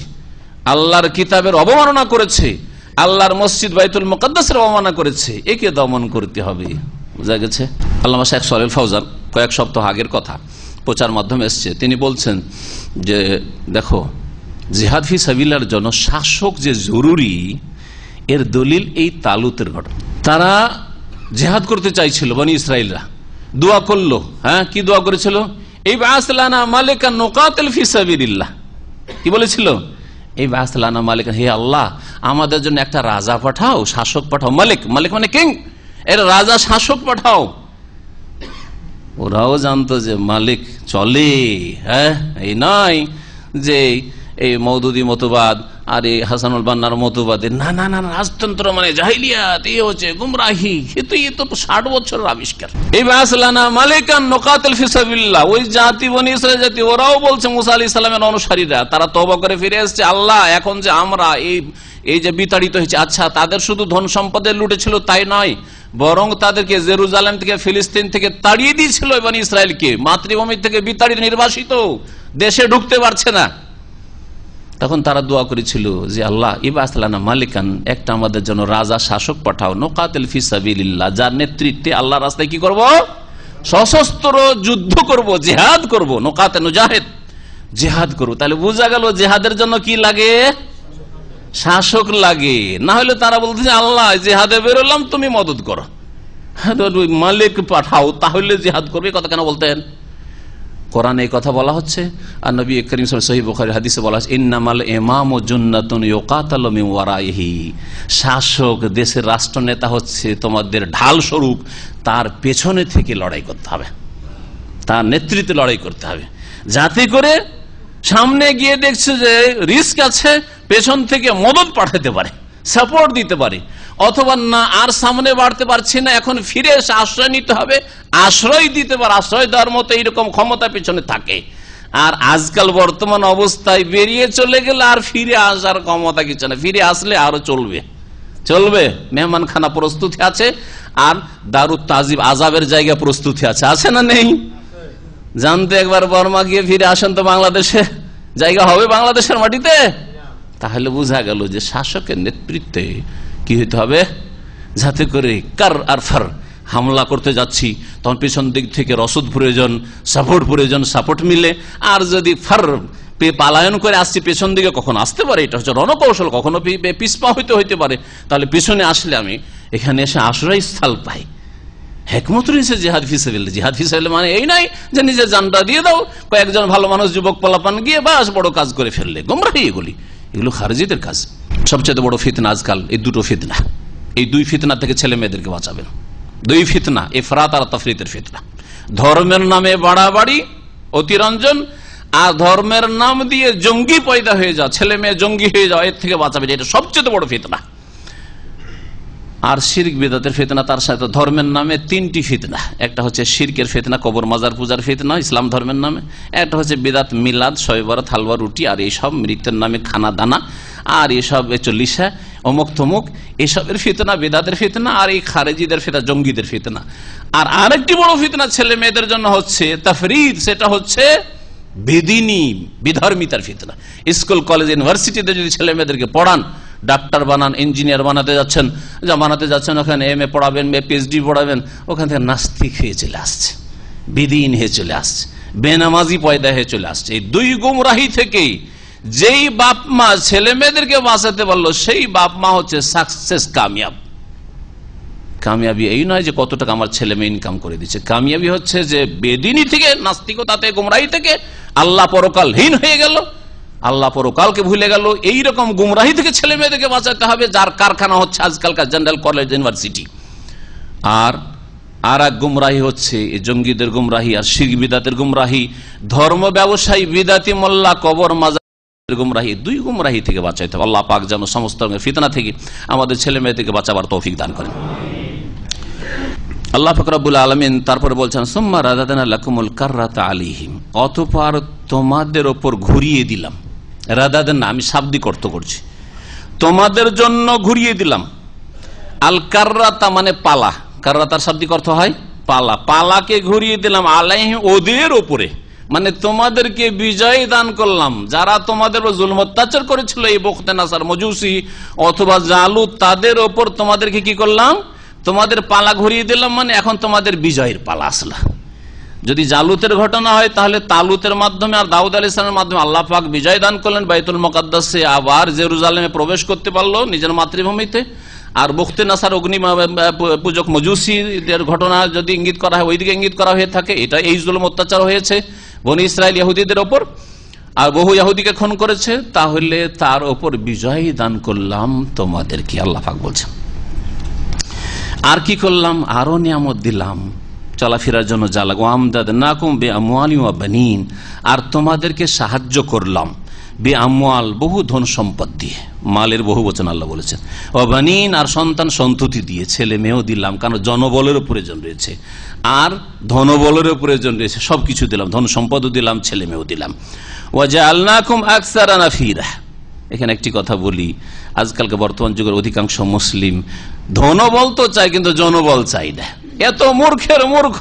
আল্লাহর কিতাবের অবমাননা করেছে আল্লাহর মসজিদ বাইতুল মুকদ্দাসের অবমাননা করেছে একে দমন করতে হবে বোঝা গেছে আল্লাহ শেখ সরেল ফৌজান কয়েক সপ্তাহ আগের কথা প্রচার মাধ্যমে এসছে তিনি বলছেন যে দেখো জিহাদ ফি সাবিলার জন্য শাসক যে জরুরি এর দলিল এই তালুতের ঘটনা তারা জেহাদ করতে চাইছিল বনি ইসরায়েলরা দোয়া করলো হ্যাঁ কি দোয়া করেছিল এই বাসলানা মালিকা নোকাতল ফিসাবিল্লাহ কি বলেছিল এই বাসলানা মালিকা হে আল্লাহ আমাদের জন্য একটা রাজা পাঠাও শাসক পাঠাও মালিক মালিক মানে কিং এর রাজা শাসক পাঠাও ওরাও জানতো যে মালিক চলে হ্যাঁ এই নয় যে এই মৌদুদি মতবাদ আর এই হাসানুল বান্নার মতবাদ না না না রাজতন্ত্র মানে জাহিলিয়াত এ হচ্ছে গুমরাহি এ তো ষাট বছরের আবিষ্কার এই বাসলানা মালিকান নোকাতল ফিসাবিল্লাহ ওই জাতি বনি জাতি ওরাও বলছে মুসা আলি ইসলামের অনুসারীরা তারা তবা করে ফিরে এসছে আল্লাহ এখন যে আমরা এই এই যে বিতাড়িত হয়েছে আচ্ছা তাদের শুধু ধন সম্পদের লুটেছিল তাই নয় বরং তাদেরকে জেরুজালেম থেকে ফিলিস্তিন থেকে তাড়িয়ে দিয়েছিল এবং ইসরায়েলকে মাতৃভূমি থেকে বিতাড়িত নির্বাসিত দেশে ঢুকতে পারছে না তখন তারা দোয়া করেছিল যে আল্লাহ ইবা আসলানা মালিকান একটা আমাদের জন্য রাজা শাসক পাঠাও নোকাতেল ফিসাবিল্লা যার নেতৃত্বে আল্লাহ রাস্তায় কি করব সশস্ত্র যুদ্ধ করব জেহাদ করব নোকাতে নুজাহেদ জেহাদ করবো তাহলে বোঝা গেল জেহাদের জন্য কি লাগে শাসক লাগে না হলে তারা যে আল্লাহ জেহাদে বেরোলাম তুমি মদত করো হ্যাঁ, মালিক পাঠাও তাহলে জেহাদ করবে কথা কেন বলতেন কোরআন এই কথা বলা হচ্ছে আর নবী করিম সহি হাদিসে বলা হচ্ছে ইন্নামাল এমাম ও জুন্নাতুন ইয়োকাতালমি ওয়ারাইহি শাসক দেশের রাষ্ট্রনেতা হচ্ছে তোমাদের ঢাল স্বরূপ তার পেছনে থেকে লড়াই করতে হবে তার নেতৃত্বে লড়াই করতে হবে যাতে করে সামনে গিয়ে দেখছে যে রিস্ক আছে পেছন থেকে মদত পাঠাতে পারে সাপোর্ট দিতে পারে অথবা না আর সামনে বাড়তে পারছি না এখন ফিরে এসে আশ্রয় নিতে হবে আশ্রয় দিতে পারে আশ্রয় দেওয়ার মতো এইরকম ক্ষমতা পেছনে থাকে আর আজকাল বর্তমান অবস্থায় বেরিয়ে চলে গেলে আর ফিরে আসার ক্ষমতা কিছু না ফিরে আসলে আরো চলবে চলবে মেহমানখানা প্রস্তুতি আছে আর দারু তাজিব আজাবের জায়গা প্রস্তুতি আছে আছে না নেই জানতে একবার বর্মা গিয়ে ফিরে আসেন তো বাংলাদেশে জায়গা হবে বাংলাদেশের মাটিতে তাহলে বোঝা গেল যে শাসকের নেতৃত্বে কি হইতে হবে যাতে করে কার আর ফার হামলা করতে যাচ্ছি তখন পেছন দিক থেকে রসদ প্রয়োজন সাপোর্ট প্রয়োজন সাপোর্ট মিলে আর যদি ফার পে পালায়ন করে আসছি পেছন দিকে কখন আসতে পারে এটা হচ্ছে রণকৌশল কখনো পিসপা হইতে হইতে পারে তাহলে পেছনে আসলে আমি এখানে এসে স্থল পাই একমাত্র রয়েছে জেহাদ ফিসাবিল জেহাদ ফিসাবিল মানে এই নাই যে নিজের জানটা দিয়ে দাও কয়েকজন ভালো মানুষ যুবক পালাপান গিয়ে বাস বড় কাজ করে ফেললে গোমরাহি এগুলি এগুলো খারেজিদের কাজ সবচেয়ে বড় ফিতনা আজকাল এই দুটো ফিতনা এই দুই ফিতনা থেকে ছেলে মেয়েদেরকে বাঁচাবেন দুই ফিতনা এফরাত আর তফরিতের ফিতনা ধর্মের নামে বাড়াবাড়ি অতিরঞ্জন আর ধর্মের নাম দিয়ে জঙ্গি পয়দা হয়ে যাওয়া ছেলে মেয়ে জঙ্গি হয়ে যাওয়া এর থেকে বাঁচাবে এটা সবচেয়ে বড় ফিতনা আর শির্ক বেদাতের ফেতনা তার সাথে ধর্মের নামে তিনটি ফিতনা একটা হচ্ছে শির্কের ফেতনা কবর মাজার পূজার ফেতনা ইসলাম ধর্মের নামে একটা হচ্ছে বেদাত মিলাদ সয়বরাত হালুয়া রুটি আর এইসব মৃত্যুর নামে খানা দানা আর এসব চল্লিশা অমুক তমুক এসবের ফিতনা বেদাতের ফিতনা আর এই খারেজিদের ফিতনা জঙ্গিদের ফিতনা আর আরেকটি বড় ফিতনা ছেলে মেয়েদের জন্য হচ্ছে তাফরিদ সেটা হচ্ছে বেদিনী বিধর্মিতার ফিতনা স্কুল কলেজ ইউনিভার্সিটিতে যদি ছেলে মেয়েদেরকে পড়ান ডাক্তার বানান ইঞ্জিনিয়ার বানাতে যাচ্ছেন যা বানাতে যাচ্ছেন ওখানে এম এ পড়াবেন এ পিএইচডি পড়াবেন ওখান থেকে নাস্তিক হয়ে চলে আসছে বিদিন হয়ে চলে আসছে বেনামাজি পয়দা হয়ে চলে আসছে এই দুই গুমরাহি থেকেই যেই বাপ মা ছেলে মেয়েদেরকে বাঁচাতে পারলো সেই বাপ মা হচ্ছে সাকসেস কামিয়াব কামিয়াবি এই নয় যে কত টাকা আমার ছেলে মেয়ে ইনকাম করে দিচ্ছে কামিয়াবি হচ্ছে যে বেদিনী থেকে নাস্তিকতা থেকে গুমরাহি থেকে আল্লাহ পরকালহীন হয়ে গেল আল্লাহ পরকালকে ভুলে গেল এই রকম গুমরাহি থেকে ছেলে মেয়েদেরকে বাঁচাতে হবে যার কারখানা হচ্ছে আজকালকার জেনারেল কলেজ ইউনিভার্সিটি আর আর এক গুমরাহি হচ্ছে জঙ্গিদের গুমরাহি আর শিখ বিদাতের গুমরাহি ধর্ম ব্যবসায়ী বিদাতি মোল্লা কবর মাজার গুমরাহি দুই গুমরাহি থেকে বাঁচাইতে হবে আল্লাহ পাক যেন সমস্ত ফিতনা থেকে আমাদের ছেলে মেয়ে বাঁচাবার তৌফিক দান করেন আল্লাহ ফকরাবুল আলমিন তারপরে বলছেন সোম্মা রাজাদান আল্লাহ কুমুল কার্রাত আলিহিম অতপার তোমাদের ওপর ঘুরিয়ে দিলাম রাদাদের না আমি শাব্দিক অর্থ করছি তোমাদের জন্য ঘুরিয়ে দিলাম আল কার্রাতা মানে পালা কার্রাতার শাব্দিক অর্থ হয় পালা পালাকে ঘুরিয়ে দিলাম আলাই ওদের ওপরে মানে তোমাদেরকে বিজয় দান করলাম যারা তোমাদের জুল অত্যাচার করেছিল এই বখতেনাসার মজুসি অথবা জালু তাদের ওপর তোমাদেরকে কি করলাম তোমাদের পালা ঘুরিয়ে দিলাম মানে এখন তোমাদের বিজয়ের পালা আসলাম যদি জালুতের ঘটনা হয় তাহলে তালুতের মাধ্যমে আর দাউদ আলি ইসলামের মাধ্যমে আল্লাহ পাক বিজয় দান করলেন বাইতুল মোকাদ্দাসে আবার জেরুজালেমে প্রবেশ করতে পারলো নিজের মাতৃভূমিতে আর বক্তি নাসার অগ্নি পূজক মজুসিদের ঘটনা যদি ইঙ্গিত করা হয় ওইদিকে ইঙ্গিত করা হয়ে থাকে এটা এই জুলম অত্যাচার হয়েছে বনি ইসরায়েল ইহুদিদের ওপর আর বহু ইহুদিকে খুন করেছে তাহলে তার ওপর বিজয় দান করলাম তোমাদেরকে আল্লাহ পাক বলছেন আর কি করলাম আরো নিয়ামত দিলাম চলাফেরার জন্য যা লাগো আমদাদ নাকুম বে আমি বানিন আর তোমাদেরকে সাহায্য করলাম বে আমাল বহু ধন সম্পদ দিয়ে মালের বহু বচন আল্লাহ বলেছেন অবানিন আর সন্তান সন্ততি দিয়ে ছেলে মেয়েও দিলাম কারণ জনবলেরও প্রয়োজন রয়েছে আর ধনবলেরও প্রয়োজন রয়েছে সব কিছু দিলাম ধন সম্পদও দিলাম ছেলে মেয়েও দিলাম ওয়াজা আল্লাহম আকসারানা ফিরা এখানে একটি কথা বলি আজকালকে বর্তমান যুগের অধিকাংশ মুসলিম ধনবল তো চায় কিন্তু জনবল চাই না এত মূর্খের মূর্খ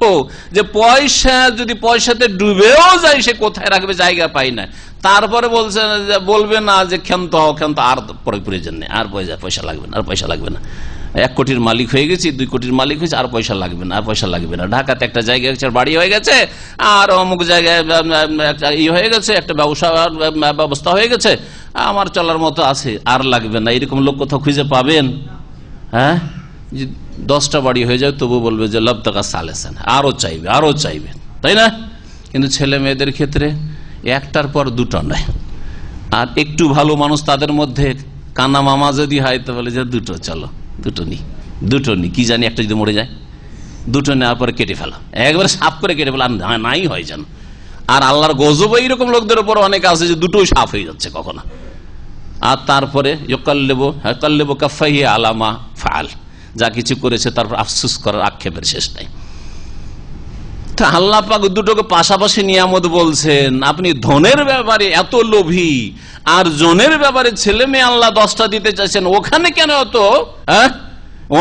যে পয়সা যদি পয়সাতে ডুবেও যায় সে কোথায় রাখবে জায়গা পাই না তারপরে বলছে বলবে না যে ক্ষান্ত হও ক্ষান্ত আর প্রয়োজন নেই আর পয়সা পয়সা লাগবে না আর পয়সা লাগবে না এক কোটির মালিক হয়ে গেছি দুই কোটির মালিক হয়েছে আর পয়সা লাগবে না আর পয়সা লাগবে না ঢাকাতে একটা জায়গা একটা বাড়ি হয়ে গেছে আর অমুক জায়গায় একটা হয়ে গেছে একটা ব্যবসা ব্যবস্থা হয়ে গেছে আমার চলার মতো আছে আর লাগবে না এরকম লোক কোথাও খুঁজে পাবেন হ্যাঁ যে দশটা বাড়ি হয়ে যায় তবু বলবে যে তাকা সালেসান আরও চাইবে আরও চাইবে তাই না কিন্তু ছেলে মেয়েদের ক্ষেত্রে একটার পর দুটো নয় আর একটু ভালো মানুষ তাদের মধ্যে কানা মামা যদি হয় তো বলে যে দুটো চলো দুটো নি দুটো নি কি জানি একটা যদি মরে যায় দুটো নেওয়ার পরে কেটে ফেলা একবারে সাফ করে কেটে ফেলা নাই হয় যেন আর আল্লাহর গজব এইরকম লোকদের উপর অনেক আছে যে দুটোই সাফ হয়ে যাচ্ছে কখনো আর তারপরে ইকাল্লেবো হ্যাঁ কাল্লেবো কাফাই আলামা ফাল যা কিছু করেছে তারপর আফসুস করার আক্ষেপের শেষ নাই আল্লাহ পাক দুটোকে পাশাপাশি নিয়ামত বলছেন আপনি ধনের ব্যাপারে এত লোভী আর জনের ব্যাপারে ছেলে মেয়ে আল্লাহ দশটা দিতে চাইছেন ওখানে কেন এত হ্যাঁ?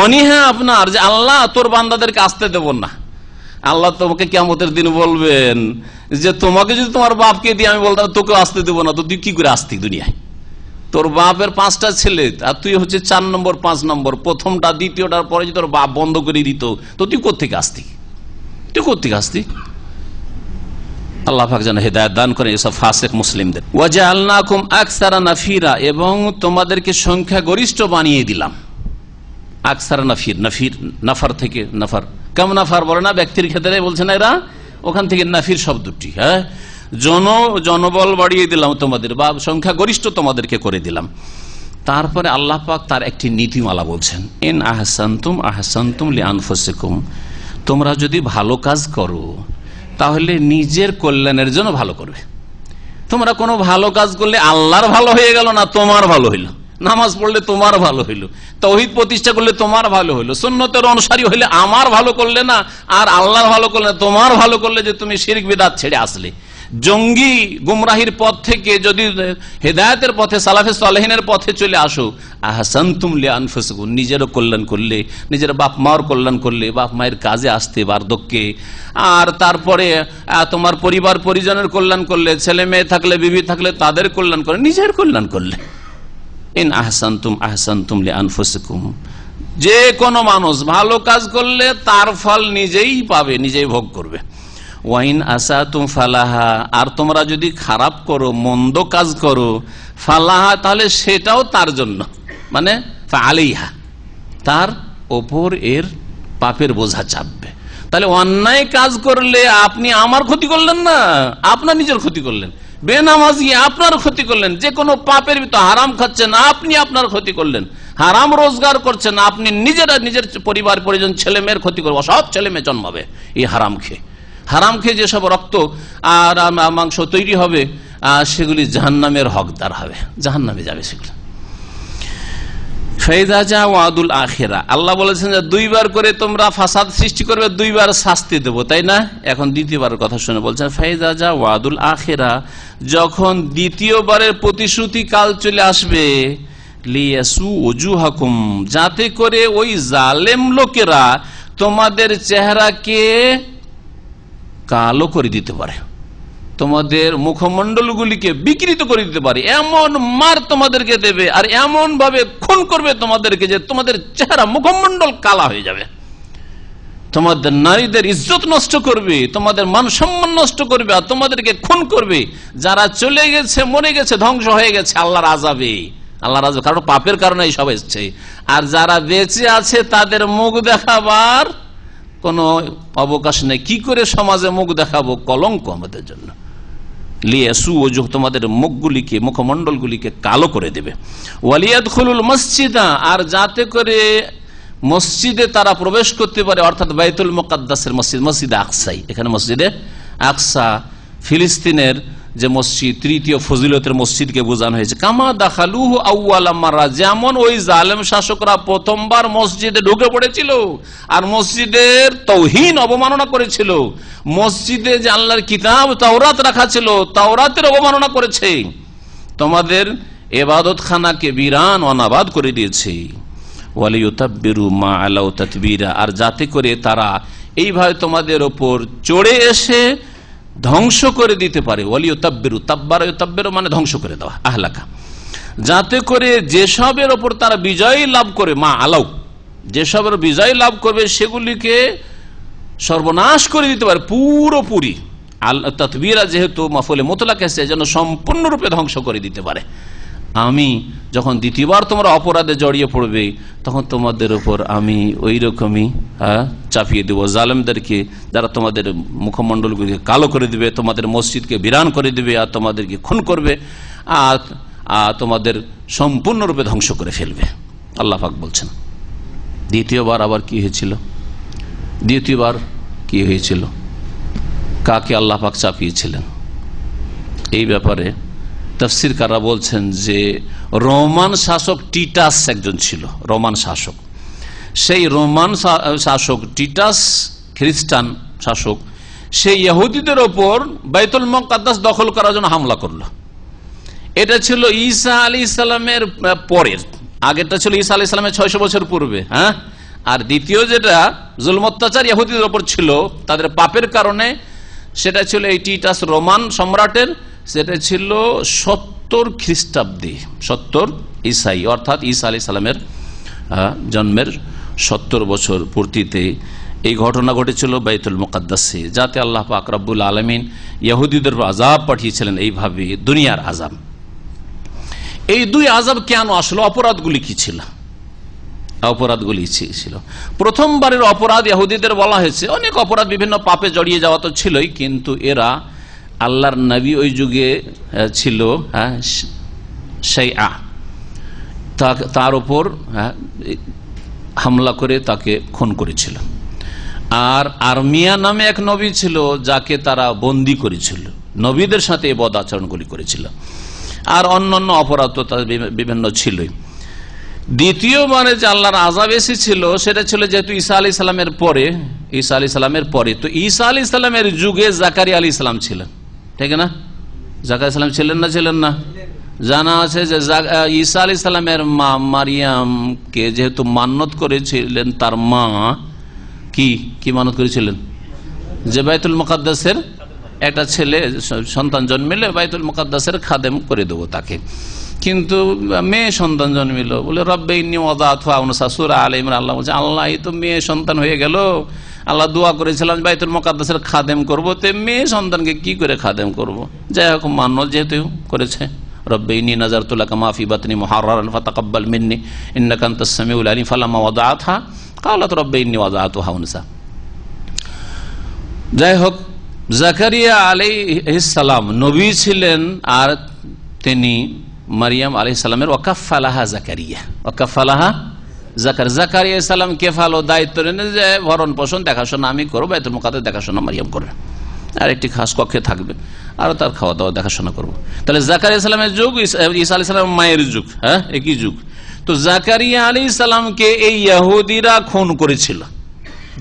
অনিহা আপনার যে আল্লাহ তোর বান্দাদেরকে আসতে দেব না আল্লাহ তোমাকে কেমতের দিন বলবেন যে তোমাকে যদি তোমার বাপকে দিয়ে আমি বলতাম তোকে আসতে দেবো না তো তুই কি করে আসতি দুনিয়ায় তোর বাপের পাঁচটা ছেলে আর তুই হচ্ছে চার নম্বর পাঁচ নম্বর প্রথমটা দ্বিতীয়টার পরে যে তোর বাপ বন্ধ করে দিত তো তুই কোথেকে আসতি তুই কোথেকে আসতি আল্লাহাক যেন হেদায়ত দান করে এসব ফাসেক মুসলিমদের ওয়াজা আল্লাহম আকসারা নাফিরা এবং তোমাদেরকে সংখ্যা গরিষ্ঠ বানিয়ে দিলাম আকসারা নাফির নাফির নাফার থেকে নাফার কেমন নাফার বলে না ব্যক্তির ক্ষেত্রে বলছে না এরা ওখান থেকে নাফির শব্দটি হ্যাঁ জন জনবল বাড়িয়ে দিলাম তোমাদের বা সংখ্যা গরিষ্ঠ তোমাদেরকে করে দিলাম তারপরে আল্লাহ পাক তার একটি নীতিমালা বলছেন এন আহসান্তুম আহসান্তুম লি আনফসিকুম তোমরা যদি ভালো কাজ করো তাহলে নিজের কল্যাণের জন্য ভালো করবে তোমরা কোনো ভালো কাজ করলে আল্লাহর ভালো হয়ে গেল না তোমার ভালো হইলো নামাজ পড়লে তোমার ভালো হইলো তহিদ প্রতিষ্ঠা করলে তোমার ভালো হইল সুন্নতের অনুসারী হইলে আমার ভালো করলে না আর আল্লাহর ভালো করলে তোমার ভালো করলে যে তুমি শিরক বিদাত ছেড়ে আসলে জঙ্গি গুমরাহির পথ থেকে যদি হেদায়তের পথে সালাফে সালেহিনের পথে চলে আসো আহসান তুমলে আনফুসকুন নিজেরও কল্যাণ করলে নিজের বাপ মার কল্যাণ করলে বাপ মায়ের কাজে আসতে বার্ধক্যে আর তারপরে তোমার পরিবার পরিজনের কল্যাণ করলে ছেলে মেয়ে থাকলে বিবি থাকলে তাদের কল্যাণ করলে নিজের কল্যাণ করলে ইন আহসান তুম আহসান তুমলে আনফুসকুম যে কোনো মানুষ ভালো কাজ করলে তার ফল নিজেই পাবে নিজেই ভোগ করবে ওয়াইন আসা তুম ফালাহা আর তোমরা যদি খারাপ করো মন্দ কাজ করো ফালাহা তাহলে সেটাও তার জন্য মানে আলিহা তার ওপর এর পাপের বোঝা চাপবে তাহলে অন্যায় কাজ করলে আপনি আমার ক্ষতি করলেন না আপনার নিজের ক্ষতি করলেন বেনামাজি আপনার ক্ষতি করলেন যে কোনো পাপের ভিতর হারাম খাচ্ছেন আপনি আপনার ক্ষতি করলেন হারাম রোজগার করছেন আপনি নিজেরা নিজের পরিবার পরিজন ছেলে মেয়ের ক্ষতি করবেন সব ছেলে মেয়ে জন্মাবে এই হারাম খেয়ে হারাম খেয়ে যেসব রক্ত আর মাংস তৈরি হবে সেগুলি জাহান্নামের হকদার হবে জাহান্নামে যাবে সেগুলো ফেদাজা ওয়াদুল আখেরা আল্লাহ বলেছেন যে দুইবার করে তোমরা ফাসাদ সৃষ্টি করবে দুইবার শাস্তি দেব তাই না এখন দ্বিতীয়বার কথা শুনে বলছেন ফেদাজা ওয়াদুল আখেরা যখন দ্বিতীয়বারের প্রতিশ্রুতি কাল চলে আসবে লিয়াসু অজু হাকুম যাতে করে ওই জালেম লোকেরা তোমাদের চেহারাকে কালো করে দিতে পারে তোমাদের মুখমণ্ডলগুলিকে বিকৃত করে দিতে পারে এমন মার তোমাদেরকে দেবে আর এমন ভাবে খুন করবে তোমাদেরকে যে তোমাদের চেহারা মুখমণ্ডল কালা হয়ে যাবে তোমাদের নারীদের ইজ্জত নষ্ট করবে তোমাদের মান সম্মান নষ্ট করবে আর তোমাদেরকে খুন করবে যারা চলে গেছে মরে গেছে ধ্বংস হয়ে গেছে আল্লাহর আজাবে আল্লাহ রাজা কারণ পাপের কারণে সব এসছে আর যারা বেঁচে আছে তাদের মুখ দেখাবার কোনো অবকাশ নেই কি করে সমাজে মুখ দেখাবো কলঙ্ক আমাদের জন্য লিয়াসু ওজুহ তোমাদের মুখগুলিকে মুখমণ্ডলগুলিকে কালো করে দেবে ওয়ালিয়াদ খুলুল মসজিদা আর যাতে করে মসজিদে তারা প্রবেশ করতে পারে অর্থাৎ বাইতুল মোকাদ্দাসের মসজিদ মসজিদ আকসাই এখানে মসজিদে আকসা ফিলিস্তিনের যে মসজিদ তৃতীয় ফজিলতের মসজিদকে বোঝানো হয়েছে কামা দাখালুহ আউ্লামারা যেমন ওই জালেম শাসকরা প্রথমবার মসজিদে ঢুকে পড়েছিল আর মসজিদের তৌহীন অবমাননা করেছিল মসজিদে যে আল্লাহর কিতাব তাওরাত রাখা ছিল তাওরাতের অবমাননা করেছে তোমাদের এবাদত খানাকে বিরান অনাবাদ করে দিয়েছে মা আর যাতে করে তারা এইভাবে তোমাদের ওপর চড়ে এসে ধ্বংস করে দিতে পারে ওয়ালিও তাব্বেরু তাব্বার তাব্বেরু মানে ধ্বংস করে দেওয়া আহলাকা যাতে করে যেসবের ওপর তারা বিজয় লাভ করে মা আলাউ যেসবের বিজয় লাভ করবে সেগুলিকে সর্বনাশ করে দিতে পারে পুরোপুরি আল তৎবিরা যেহেতু মাফুলে মোতলাক কেসে যেন সম্পূর্ণরূপে ধ্বংস করে দিতে পারে আমি যখন দ্বিতীয়বার তোমরা অপরাধে জড়িয়ে পড়বে তখন তোমাদের উপর আমি ওই রকমই হ্যাঁ, চাপিয়ে দেবো জালেমদেরকে যারা তোমাদের মুখমণ্ডলগুলিকে কালো করে দিবে তোমাদের মসজিদকে বিরান করে দিবে আর তোমাদেরকে খুন করবে আর তোমাদের সম্পূর্ণরূপে ধ্বংস করে ফেলবে আল্লাহাক বলছেন দ্বিতীয়বার আবার কি হয়েছিল দ্বিতীয়বার কি হয়েছিল কাকে আল্লাহাক চাপিয়েছিলেন এই ব্যাপারে কারা বলছেন যে রোমান শাসক টিটাস একজন ছিল রোমান শাসক সেই রোমান শাসক টিটাস খ্রিস্টান শাসক সেই ইহুদিদের ওপর বাইতুল মকাদ্দাস দখল করার জন্য হামলা করলো এটা ছিল ঈসা আলী ইসলামের পরের আগেরটা ছিল ঈসা আলী ইসলামের ছয়শ বছর পূর্বে হ্যাঁ আর দ্বিতীয় যেটা জুলম অত্যাচার ইহুদিদের ওপর ছিল তাদের পাপের কারণে সেটা ছিল এই টিটাস রোমান সম্রাটের সেটা ছিল সত্তর খ্রিস্টাব্দে সত্তর ইসাই অর্থাৎ ঈসা আলি সালামের জন্মের সত্তর বছর পূর্তিতে এই ঘটনা ঘটেছিল বাইতুল মুকাদ্দাসে যাতে আল্লাহ পাক রব্বুল আলমিন ইয়াহুদিদের আজাব পাঠিয়েছিলেন এইভাবে দুনিয়ার আজাব এই দুই আজাব কেন আসলো অপরাধগুলি কি ছিল অপরাধগুলি ছিল প্রথমবারের অপরাধ ইহুদিদের বলা হয়েছে অনেক অপরাধ বিভিন্ন পাপে জড়িয়ে যাওয়া তো ছিলই কিন্তু এরা আল্লাহর নবী ওই যুগে ছিল সেই হ্যাঁ, আ তার ওপর হ্যাঁ, হামলা করে তাকে খুন করেছিল আর আর্মিয়া নামে এক নবী ছিল যাকে তারা বন্দি করেছিল নবীদের সাথে এই বদ আচরণগুলি করেছিল আর অন্যান্য অপরাধ তো তার বিভিন্ন ছিলই দ্বিতীয়বারে যে আল্লাহর আজাব এসেছিল সেটা ছিল যেহেতু ঈসা আলি সালামের পরে ঈসা আলি সালামের পরে তো ঈসা আলি সালামের যুগে জাকারি আলী ইসলাম ছিলেন ঠিক না জাকা ইসলাম ছিলেন না ছিলেন না জানা আছে যে ঈসা আলি ইসলামের মা মারিয়ামকে যেহেতু মান্যত করেছিলেন তার মা কি কি মানত করেছিলেন যে বাইতুল মুকাদ্দাসের একটা ছেলে সন্তান জন্মিলে বাইতুল মুকাদ্দাসের খাদেম করে দেবো তাকে কিন্তু মেয়ে সন্তান জন্মিল বলে রব্বে ইনি অদা অদাত শাসুর আলিম আল্লাহ বলছে আল্লাহ এই তো মেয়ে সন্তান হয়ে গেল আল্লাহ দোয়া করেছিলাম বাইতুল মকাদ্দাসের খাদেম করব তে মেয়ে সন্তানকে কি করে খাদেম করব। যাই হোক মান্য যেহেতু করেছে বাতনি মিন্নি যাই হোক নবী ছিলেন আর তিনি মারিয়াম আলি ওকাফালাহা জাকারিয়া ওকাফালাহা জাকার জাকারিয়া ইসলাম কেফাল ও দায়িত্ব নেন যে ভরণ পোষণ দেখাশোনা আমি করবো এত মোকাতে দেখাশোনা মারিয়াম করবে আর একটি খাস কক্ষে থাকবে আর তার খাওয়া দাওয়া দেখাশোনা করবো তাহলে জাকার ইসলামের যুগ ঈসা আলি সালাম মায়ের যুগ হ্যাঁ একই যুগ তো জাকারিয়া আলী ইসলামকে এই ইয়াহুদিরা খুন করেছিল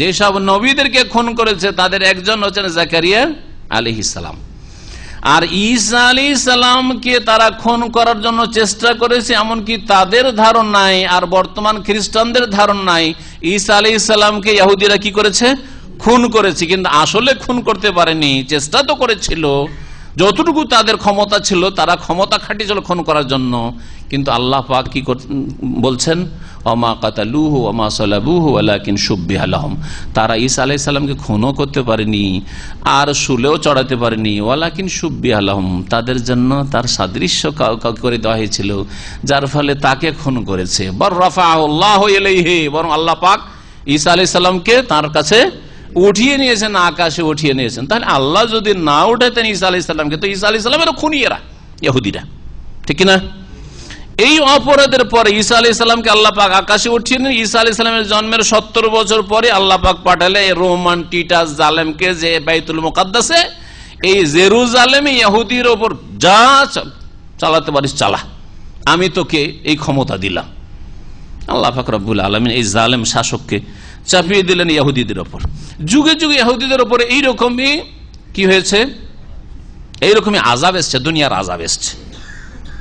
যেসব নবীদেরকে খুন করেছে তাদের একজন হচ্ছেন জাকারিয়া আলি ইসলাম আর ঈসা আলী সালামকে তারা খুন করার জন্য চেষ্টা করেছে এমনকি তাদের ধারণ নাই আর বর্তমান খ্রিস্টানদের ধারণ নাই ঈসা আলী সালামকে ইহুদিরা কি করেছে খুন করেছে কিন্তু আসলে খুন করতে পারেনি চেষ্টা তো করেছিল যতটুকু তাদের ক্ষমতা ছিল তারা ক্ষমতা খাটিয়েছিল খুন করার জন্য কিন্তু আল্লাহ পাক কি বলছেন অমা কাতালুহু অমা সালাবুহু আলাকিন সুব্বি আলহম তারা ঈসা আলাই সাল্লামকে খুনও করতে পারেনি আর সুলেও চড়াতে পারেনি ওয়ালাকিন সুব্বি আলহম তাদের জন্য তার সাদৃশ্য করে দেওয়া হয়েছিল যার ফলে তাকে খুন করেছে বর রফা আল্লাহ হে বরং আল্লাহ পাক ঈসা আলাই সাল্লামকে তার কাছে উঠিয়ে নিয়েছেন আকাশে উঠিয়ে নিয়েছেন তাহলে আল্লাহ যদি না উঠাতেন ঈসা আলাইসাল্লামকে তো ঈসা আলাইসাল্লামেরও খুনিয়েরা ইহুদিরা ঠিক না এই অপরাধের পরে ঈসা আলি ইসলামকে আল্লাপাক আকাশে উঠিয়ে নিন ঈসা আলি সাল্লামের জন্মের সত্তর বছর পরে আল্লাপাক পাঠালে রোমান টিটাস জালেমকে যে বাইতুল মোকাদ্দাসে এই জেরুজালেম ইয়াহুদির ওপর যা চালাতে পারিস চালা আমি তোকে এই ক্ষমতা দিলাম আল্লাহ ফাকরাবুল আলমিন এই জালেম শাসককে চাপিয়ে দিলেন ইয়াহুদিদের ওপর যুগে যুগে ইহুদিদের ওপরে এইরকমই কি হয়েছে এইরকমই আজাব এসছে দুনিয়ার আজাব এসছে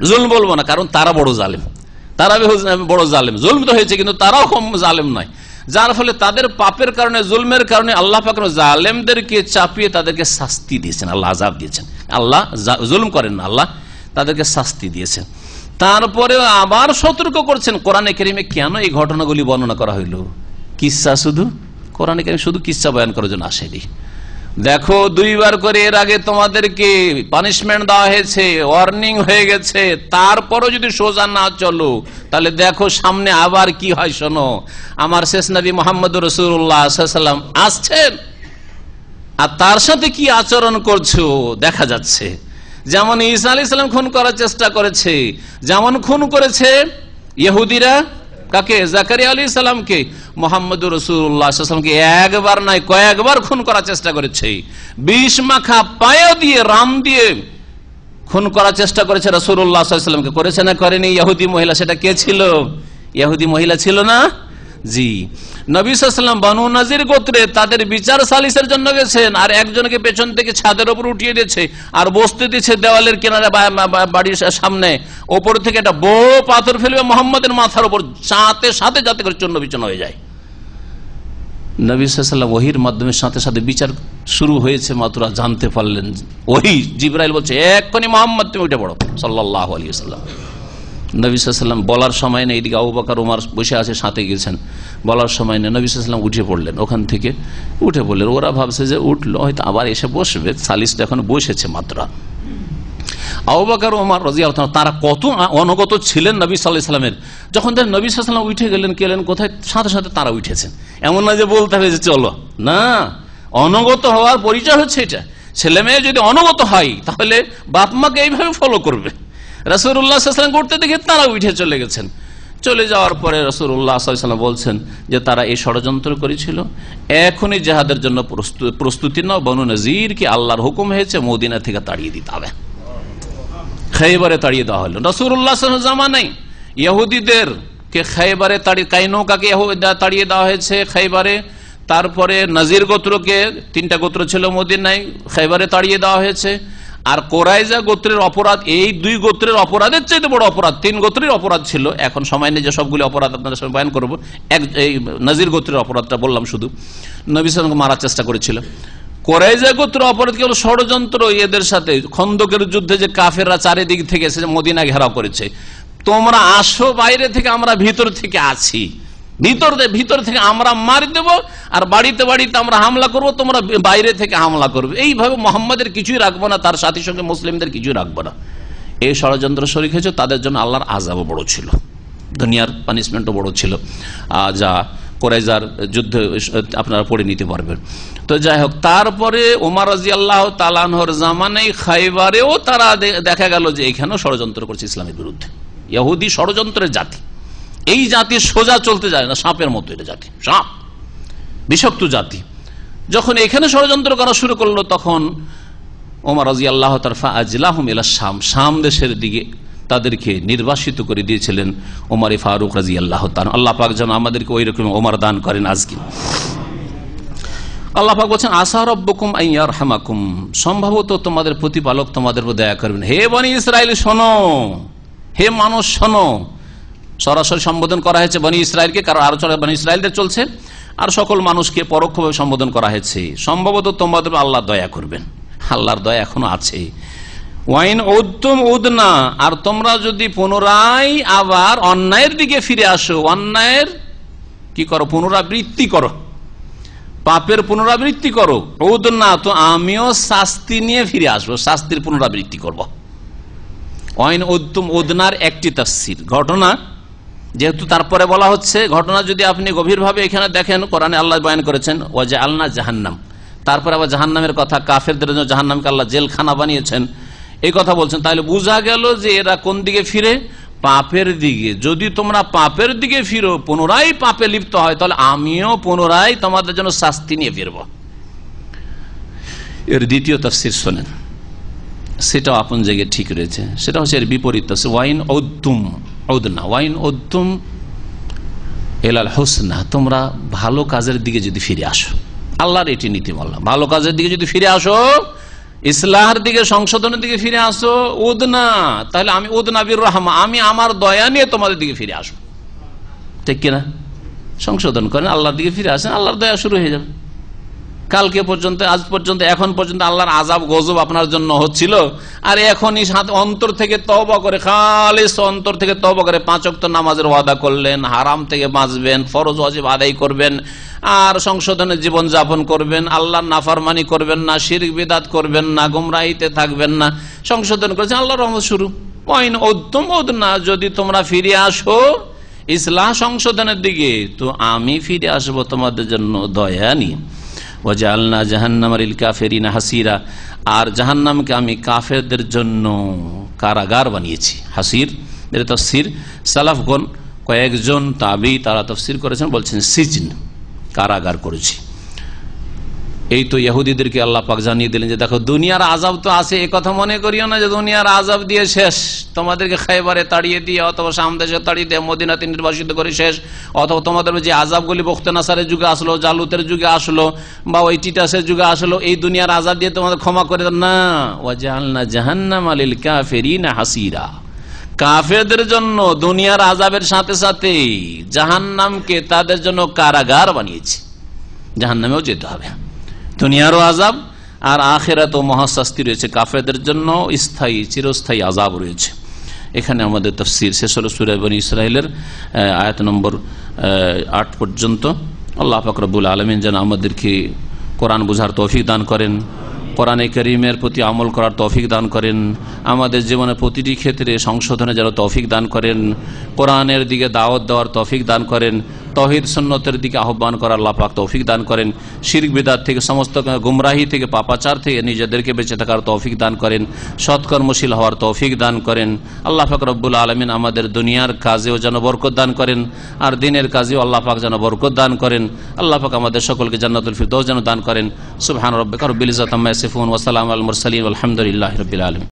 জুল বলবো না কারণ তারা বড় জালেম তারা বড় জালেম জুলম তো হয়েছে কিন্তু তারাও কম জালেম নয় যার ফলে তাদের পাপের কারণে জুলমের কারণে আল্লাহ পাক জালেমদেরকে চাপিয়ে তাদেরকে শাস্তি দিয়েছেন আল্লাহ আজাব দিয়েছেন আল্লাহ জুলম করেন না আল্লাহ তাদেরকে শাস্তি দিয়েছেন তারপরে আবার সতর্ক করছেন কোরআনে কেরিমে কেন এই ঘটনাগুলি বর্ণনা করা হইল কিসা শুধু কোরআনে কেরিম শুধু কিসা বয়ান করার জন্য আসেনি দেখো দুইবার করে এর আগে তোমাদেরকে পানিশমেন্ট দেওয়া হয়েছে ওয়ার্নিং হয়ে গেছে তারপরও যদি সোজা না চলো তাহলে দেখো সামনে আবার কি হয় শোনো আমার শেষ নবী মোহাম্মদ রসুল্লাহাম আসছেন আর তার সাথে কি আচরণ করছো দেখা যাচ্ছে যেমন ইসা আলি খুন করার চেষ্টা করেছে যেমন খুন করেছে ইহুদিরা কাকে জাকারিয়া আলী সালামকে মোহাম্মদ রসুল্লাহামকে একবার নয় কয়েকবার খুন করার চেষ্টা করেছে বিষ মাখা পায়ে দিয়ে রাম দিয়ে খুন করার চেষ্টা করেছে রসুল্লাহামকে করেছে না করেনি ইহুদি মহিলা সেটা কে ছিল ইয়াহুদি মহিলা ছিল না জি নবীলাম বানু নাজির গোত্রে তাদের বিচার সালিসের জন্য গেছেন আর একজনকে পেছন থেকে ছাদের ওপর উঠিয়ে দিয়েছে আর বসতে দিচ্ছে দেওয়ালের কিনারে বাড়ির সামনে ওপর থেকে একটা বড় পাথর ফেলবে মোহাম্মদের মাথার ওপর চাঁতে সাথে যাতে করে চন্ন বিচন্ন হয়ে যায় নবীলাম ওহির মাধ্যমে সাথে সাথে বিচার শুরু হয়েছে মাত্র জানতে পারলেন ওহি জিব্রাইল বলছে এক্ষুনি মোহাম্মদ তুমি উঠে পড়ো সাল্লাহ আলিয়া নবিসাল্লাম বলার সময় নেই এদিকে আবু বাকার উমার বসে আছে সাঁতে গেছেন বলার সময় নেই নবিসাল্লাম উঠে পড়লেন ওখান থেকে উঠে পড়লেন ওরা ভাবছে যে উঠলো হয়তো আবার এসে বসবে সালিস এখন বসেছে মাত্রা আবাকার ওমার রাজিয়া তারা কত অনগত ছিলেন নবী সাল্লাহ সাল্লামের যখন তার নবী সাল্লাম উঠে গেলেন কেলেন কোথায় সাথে সাথে তারা উঠেছেন এমন না যে বলতে হবে যে চলো না অনগত হওয়ার পরিচয় হচ্ছে এটা ছেলে মেয়ে যদি অনগত হয় তাহলে বাপ মাকে এইভাবে ফলো করবে রসুরাম করতে দেখে তারা উঠে চলে গেছেন চলে যাওয়ার পরে রসুর উল্লাহাম বলছেন যে তারা এই ষড়যন্ত্র করেছিল এখনই জাহাদের জন্য প্রস্তুতি নাও বনু নজির কি আল্লাহর হুকুম হয়েছে মদিনা থেকে তাড়িয়ে দিতে হবে খাইবারে তাড়িয়ে দেওয়া হলো রসুর উল্লাহ জামা নাই ইহুদিদের কে খাইবারে তাড়িয়ে কাইনৌকাকে তাড়িয়ে দেওয়া হয়েছে খাইবারে তারপরে নজির গোত্রকে তিনটা গোত্র ছিল মদিনায় খাইবারে তাড়িয়ে দেওয়া হয়েছে আর কোরাইজা গোত্রের অপরাধ এই দুই গোত্রের অপরাধের চাইতে বড় অপরাধ তিন গোত্রের অপরাধ ছিল এখন সময় নেই যে সবগুলি অপরাধ আপনাদের সঙ্গে বয়ান করবো এক এই নজির গোত্রের অপরাধটা বললাম শুধু নবিসামকে মারার চেষ্টা করেছিল কোরাইজা গোত্র অপরাধ কেবল ষড়যন্ত্র এদের সাথে খন্দকের যুদ্ধে যে কাফেররা চারিদিক থেকে এসে মদিনা ঘেরাও করেছে তোমরা আসো বাইরে থেকে আমরা ভিতর থেকে আছি ভিতর ভিতর থেকে আমরা মার দেব আর বাড়িতে বাড়িতে আমরা হামলা করব তোমরা বাইরে থেকে হামলা করবে এইভাবে মোহাম্মদের কিছুই রাখবো না তার সাথে সঙ্গে মুসলিমদের কিছুই রাখবো না এই ষড়যন্ত্র শরিক হয়েছে তাদের জন্য আল্লাহর আজাবও বড় ছিল দুনিয়ার পানিশমেন্টও বড় ছিল যা কোরাইজার যুদ্ধ আপনারা পড়ে নিতে পারবেন তো যাই হোক তারপরে ওমার রাজি আল্লাহ তালানহর জামানাই খাইবারেও তারা দেখা গেল যে এখানেও ষড়যন্ত্র করছে ইসলামের বিরুদ্ধে ইহুদি ষড়যন্ত্রের জাতি এই জাতি সোজা চলতে যায় না সাপের মতো এটা জাতি সাপ বিষাক্ত জাতি যখন এখানে ষড়যন্ত্র করা শুরু করলো তখন ওমর আল্লাহ তরফা আজলাহম শাম দেশের দিকে তাদেরকে নির্বাসিত করে দিয়েছিলেন ওমার ফারুক রাজি আল্লাহ তান আল্লাহ পাক যেন আমাদেরকে ওই রকম ওমার দান করেন আজকে আল্লাহ পাক বলছেন আসারব্বকুম আইয়ার হামাকুম সম্ভবত তোমাদের প্রতিপালক তোমাদের দয়া করবেন হে বনি ইসরায়েল শোনো হে মানুষ শোনো সরাসরি সম্বোধন করা হয়েছে বনি ইসরায়েলকে কারণ আলোচনা বনি ইসরায়েলদের চলছে আর সকল মানুষকে পরোক্ষভাবে সম্বোধন করা হয়েছে সম্ভবত তোমাদের আল্লাহ দয়া করবেন আল্লাহর দয়া এখনো আছে ওয়াইন উদ্যম উদনা আর তোমরা যদি পুনরায় আবার অন্যায়ের দিকে ফিরে আসো অন্যায়ের কি করো পুনরাবৃত্তি করো পাপের পুনরাবৃত্তি করো উদনা তো আমিও শাস্তি নিয়ে ফিরে আসবো শাস্তির পুনরাবৃত্তি করব ওয়াইন উদ্যম উদনার একটি তাফসির ঘটনা যেহেতু তারপরে বলা হচ্ছে ঘটনা যদি আপনি গভীরভাবে এখানে দেখেন কোরআনে আল্লাহ বয়ান করেছেন ওয়াজা আলনা জাহান্নাম তারপরে আবার জাহান্নামের কথা কাফেরদের জন্য জাহান্নামকে আল্লাহ জেলখানা বানিয়েছেন এই কথা বলছেন তাহলে বোঝা গেল যে এরা কোন দিকে ফিরে পাপের দিকে যদি তোমরা পাপের দিকে ফিরো পুনরায় পাপে লিপ্ত হয় তাহলে আমিও পুনরায় তোমাদের জন্য শাস্তি নিয়ে ফিরব এর দ্বিতীয় তফসির শোনেন সেটাও আপন জায়গায় ঠিক রয়েছে সেটা হচ্ছে এর বিপরীত ওয়াইন ঔদ্যুম ওদনা ওয়াইন এলাল তোমরা ভালো কাজের দিকে যদি ফিরে আসো আল্লাহর এটি নীতি বললাম ভালো কাজের দিকে যদি ফিরে আসো ইসলাহার দিকে সংশোধনের দিকে ফিরে আসো ওদনা তাহলে আমি ওদনাবির রহমা আমি আমার দয়া নিয়ে তোমাদের দিকে ফিরে আসো ঠিক কিনা সংশোধন করেন আল্লাহর দিকে ফিরে আসেন আল্লাহর দয়া শুরু হয়ে যাবে কালকে পর্যন্ত আজ পর্যন্ত এখন পর্যন্ত আল্লাহর আজাব গজব আপনার জন্য হচ্ছিল আর এখনই অন্তর থেকে তবা করে খালিস অন্তর থেকে তবা করে পাঁচ অক্ত নামাজের ওয়াদা করলেন হারাম থেকে বাঁচবেন ফরজ ওয়াজিব আদায় করবেন আর সংশোধনের জীবন যাপন করবেন আল্লাহ নাফারমানি করবেন না শির বিদাত করবেন না গুমরাহিতে থাকবেন না সংশোধন করেছেন আল্লাহ রহমত শুরু পয়েন উত্তম না যদি তোমরা ফিরে আসো ইসলাম সংশোধনের দিকে তো আমি ফিরে আসবো তোমাদের জন্য দয়া নিয়ে ওজা আল্লাহ ইলকা ফেরিনা হাসিরা আর জাহান্নামকে আমি কাফেরদের জন্য কারাগার বানিয়েছি হাসির এর তফসির সালাফগণ কয়েকজন তাবি তারা তফসির করেছেন বলছেন সিজন কারাগার করেছি এই তো ইহুদিদেরকে আল্লাহ পাক জানিয়ে দিলেন যে দেখো দুনিয়ার আজাব তো আছে এ কথা মনে করিও না যে দুনিয়ার আজাব দিয়ে শেষ তোমাদেরকে খাইবারে তাড়িয়ে দিয়ে অথবা সামদেশে তাড়িয়ে দিয়ে মদিনাতে নির্বাসিত করে শেষ অথবা তোমাদের যে আজাবগুলি নাসারের যুগে আসলো জালুতের যুগে আসলো বা ওই টিটাসের যুগে আসলো এই দুনিয়ার আজাব দিয়ে তোমাদের ক্ষমা করে না ও জাহান্না জাহান্নাম আলিল কাফেরি না হাসিরা কাফেদের জন্য দুনিয়ার আজাবের সাথে সাথে জাহান্নামকে তাদের জন্য কারাগার বানিয়েছে জাহান্নামেও যেতে হবে দুনিয়ারও আজাব আর আখেরাত তো মহাশাস্তি রয়েছে কাফেরদের জন্য স্থায়ী চিরস্থায়ী আজাব রয়েছে এখানে আমাদের তফসির শেষ হল সুরাইবন ইসরায়েলের আয়াত নম্বর আট পর্যন্ত আল্লাহ ফাকরবুল আলমিন যেন আমাদেরকে কোরআন বোঝার তৌফিক দান করেন কোরআনে করিমের প্রতি আমল করার তৌফিক দান করেন আমাদের জীবনে প্রতিটি ক্ষেত্রে সংশোধনে যেন তৌফিক দান করেন কোরআনের দিকে দাওয়াত দেওয়ার তৌফিক দান করেন তহিদ সন্ন্যতের দিকে আহ্বান করার লাপাক তৌফিক দান করেন শির্ক বিদাত থেকে সমস্ত গুমরাহি থেকে পাপাচার থেকে নিজেদেরকে বেঁচে থাকার তৌফিক দান করেন সৎকর্মশীল হওয়ার তৌফিক দান করেন আল্লাহ ফাক রব্বুল আলমিন আমাদের দুনিয়ার কাজেও যেন বরকত দান করেন আর দিনের কাজেও আল্লাহ যেন বরকত দান করেন আল্লাহ আমাদের সকলকে জান্নাতুল ফিরদৌস যেন দান করেন সুবহান রব্বিক রব্বিল ইজ্জাত সিফুন ওসালাম আলমুর সালিম আলহামদুলিল্লাহ রবিল আলম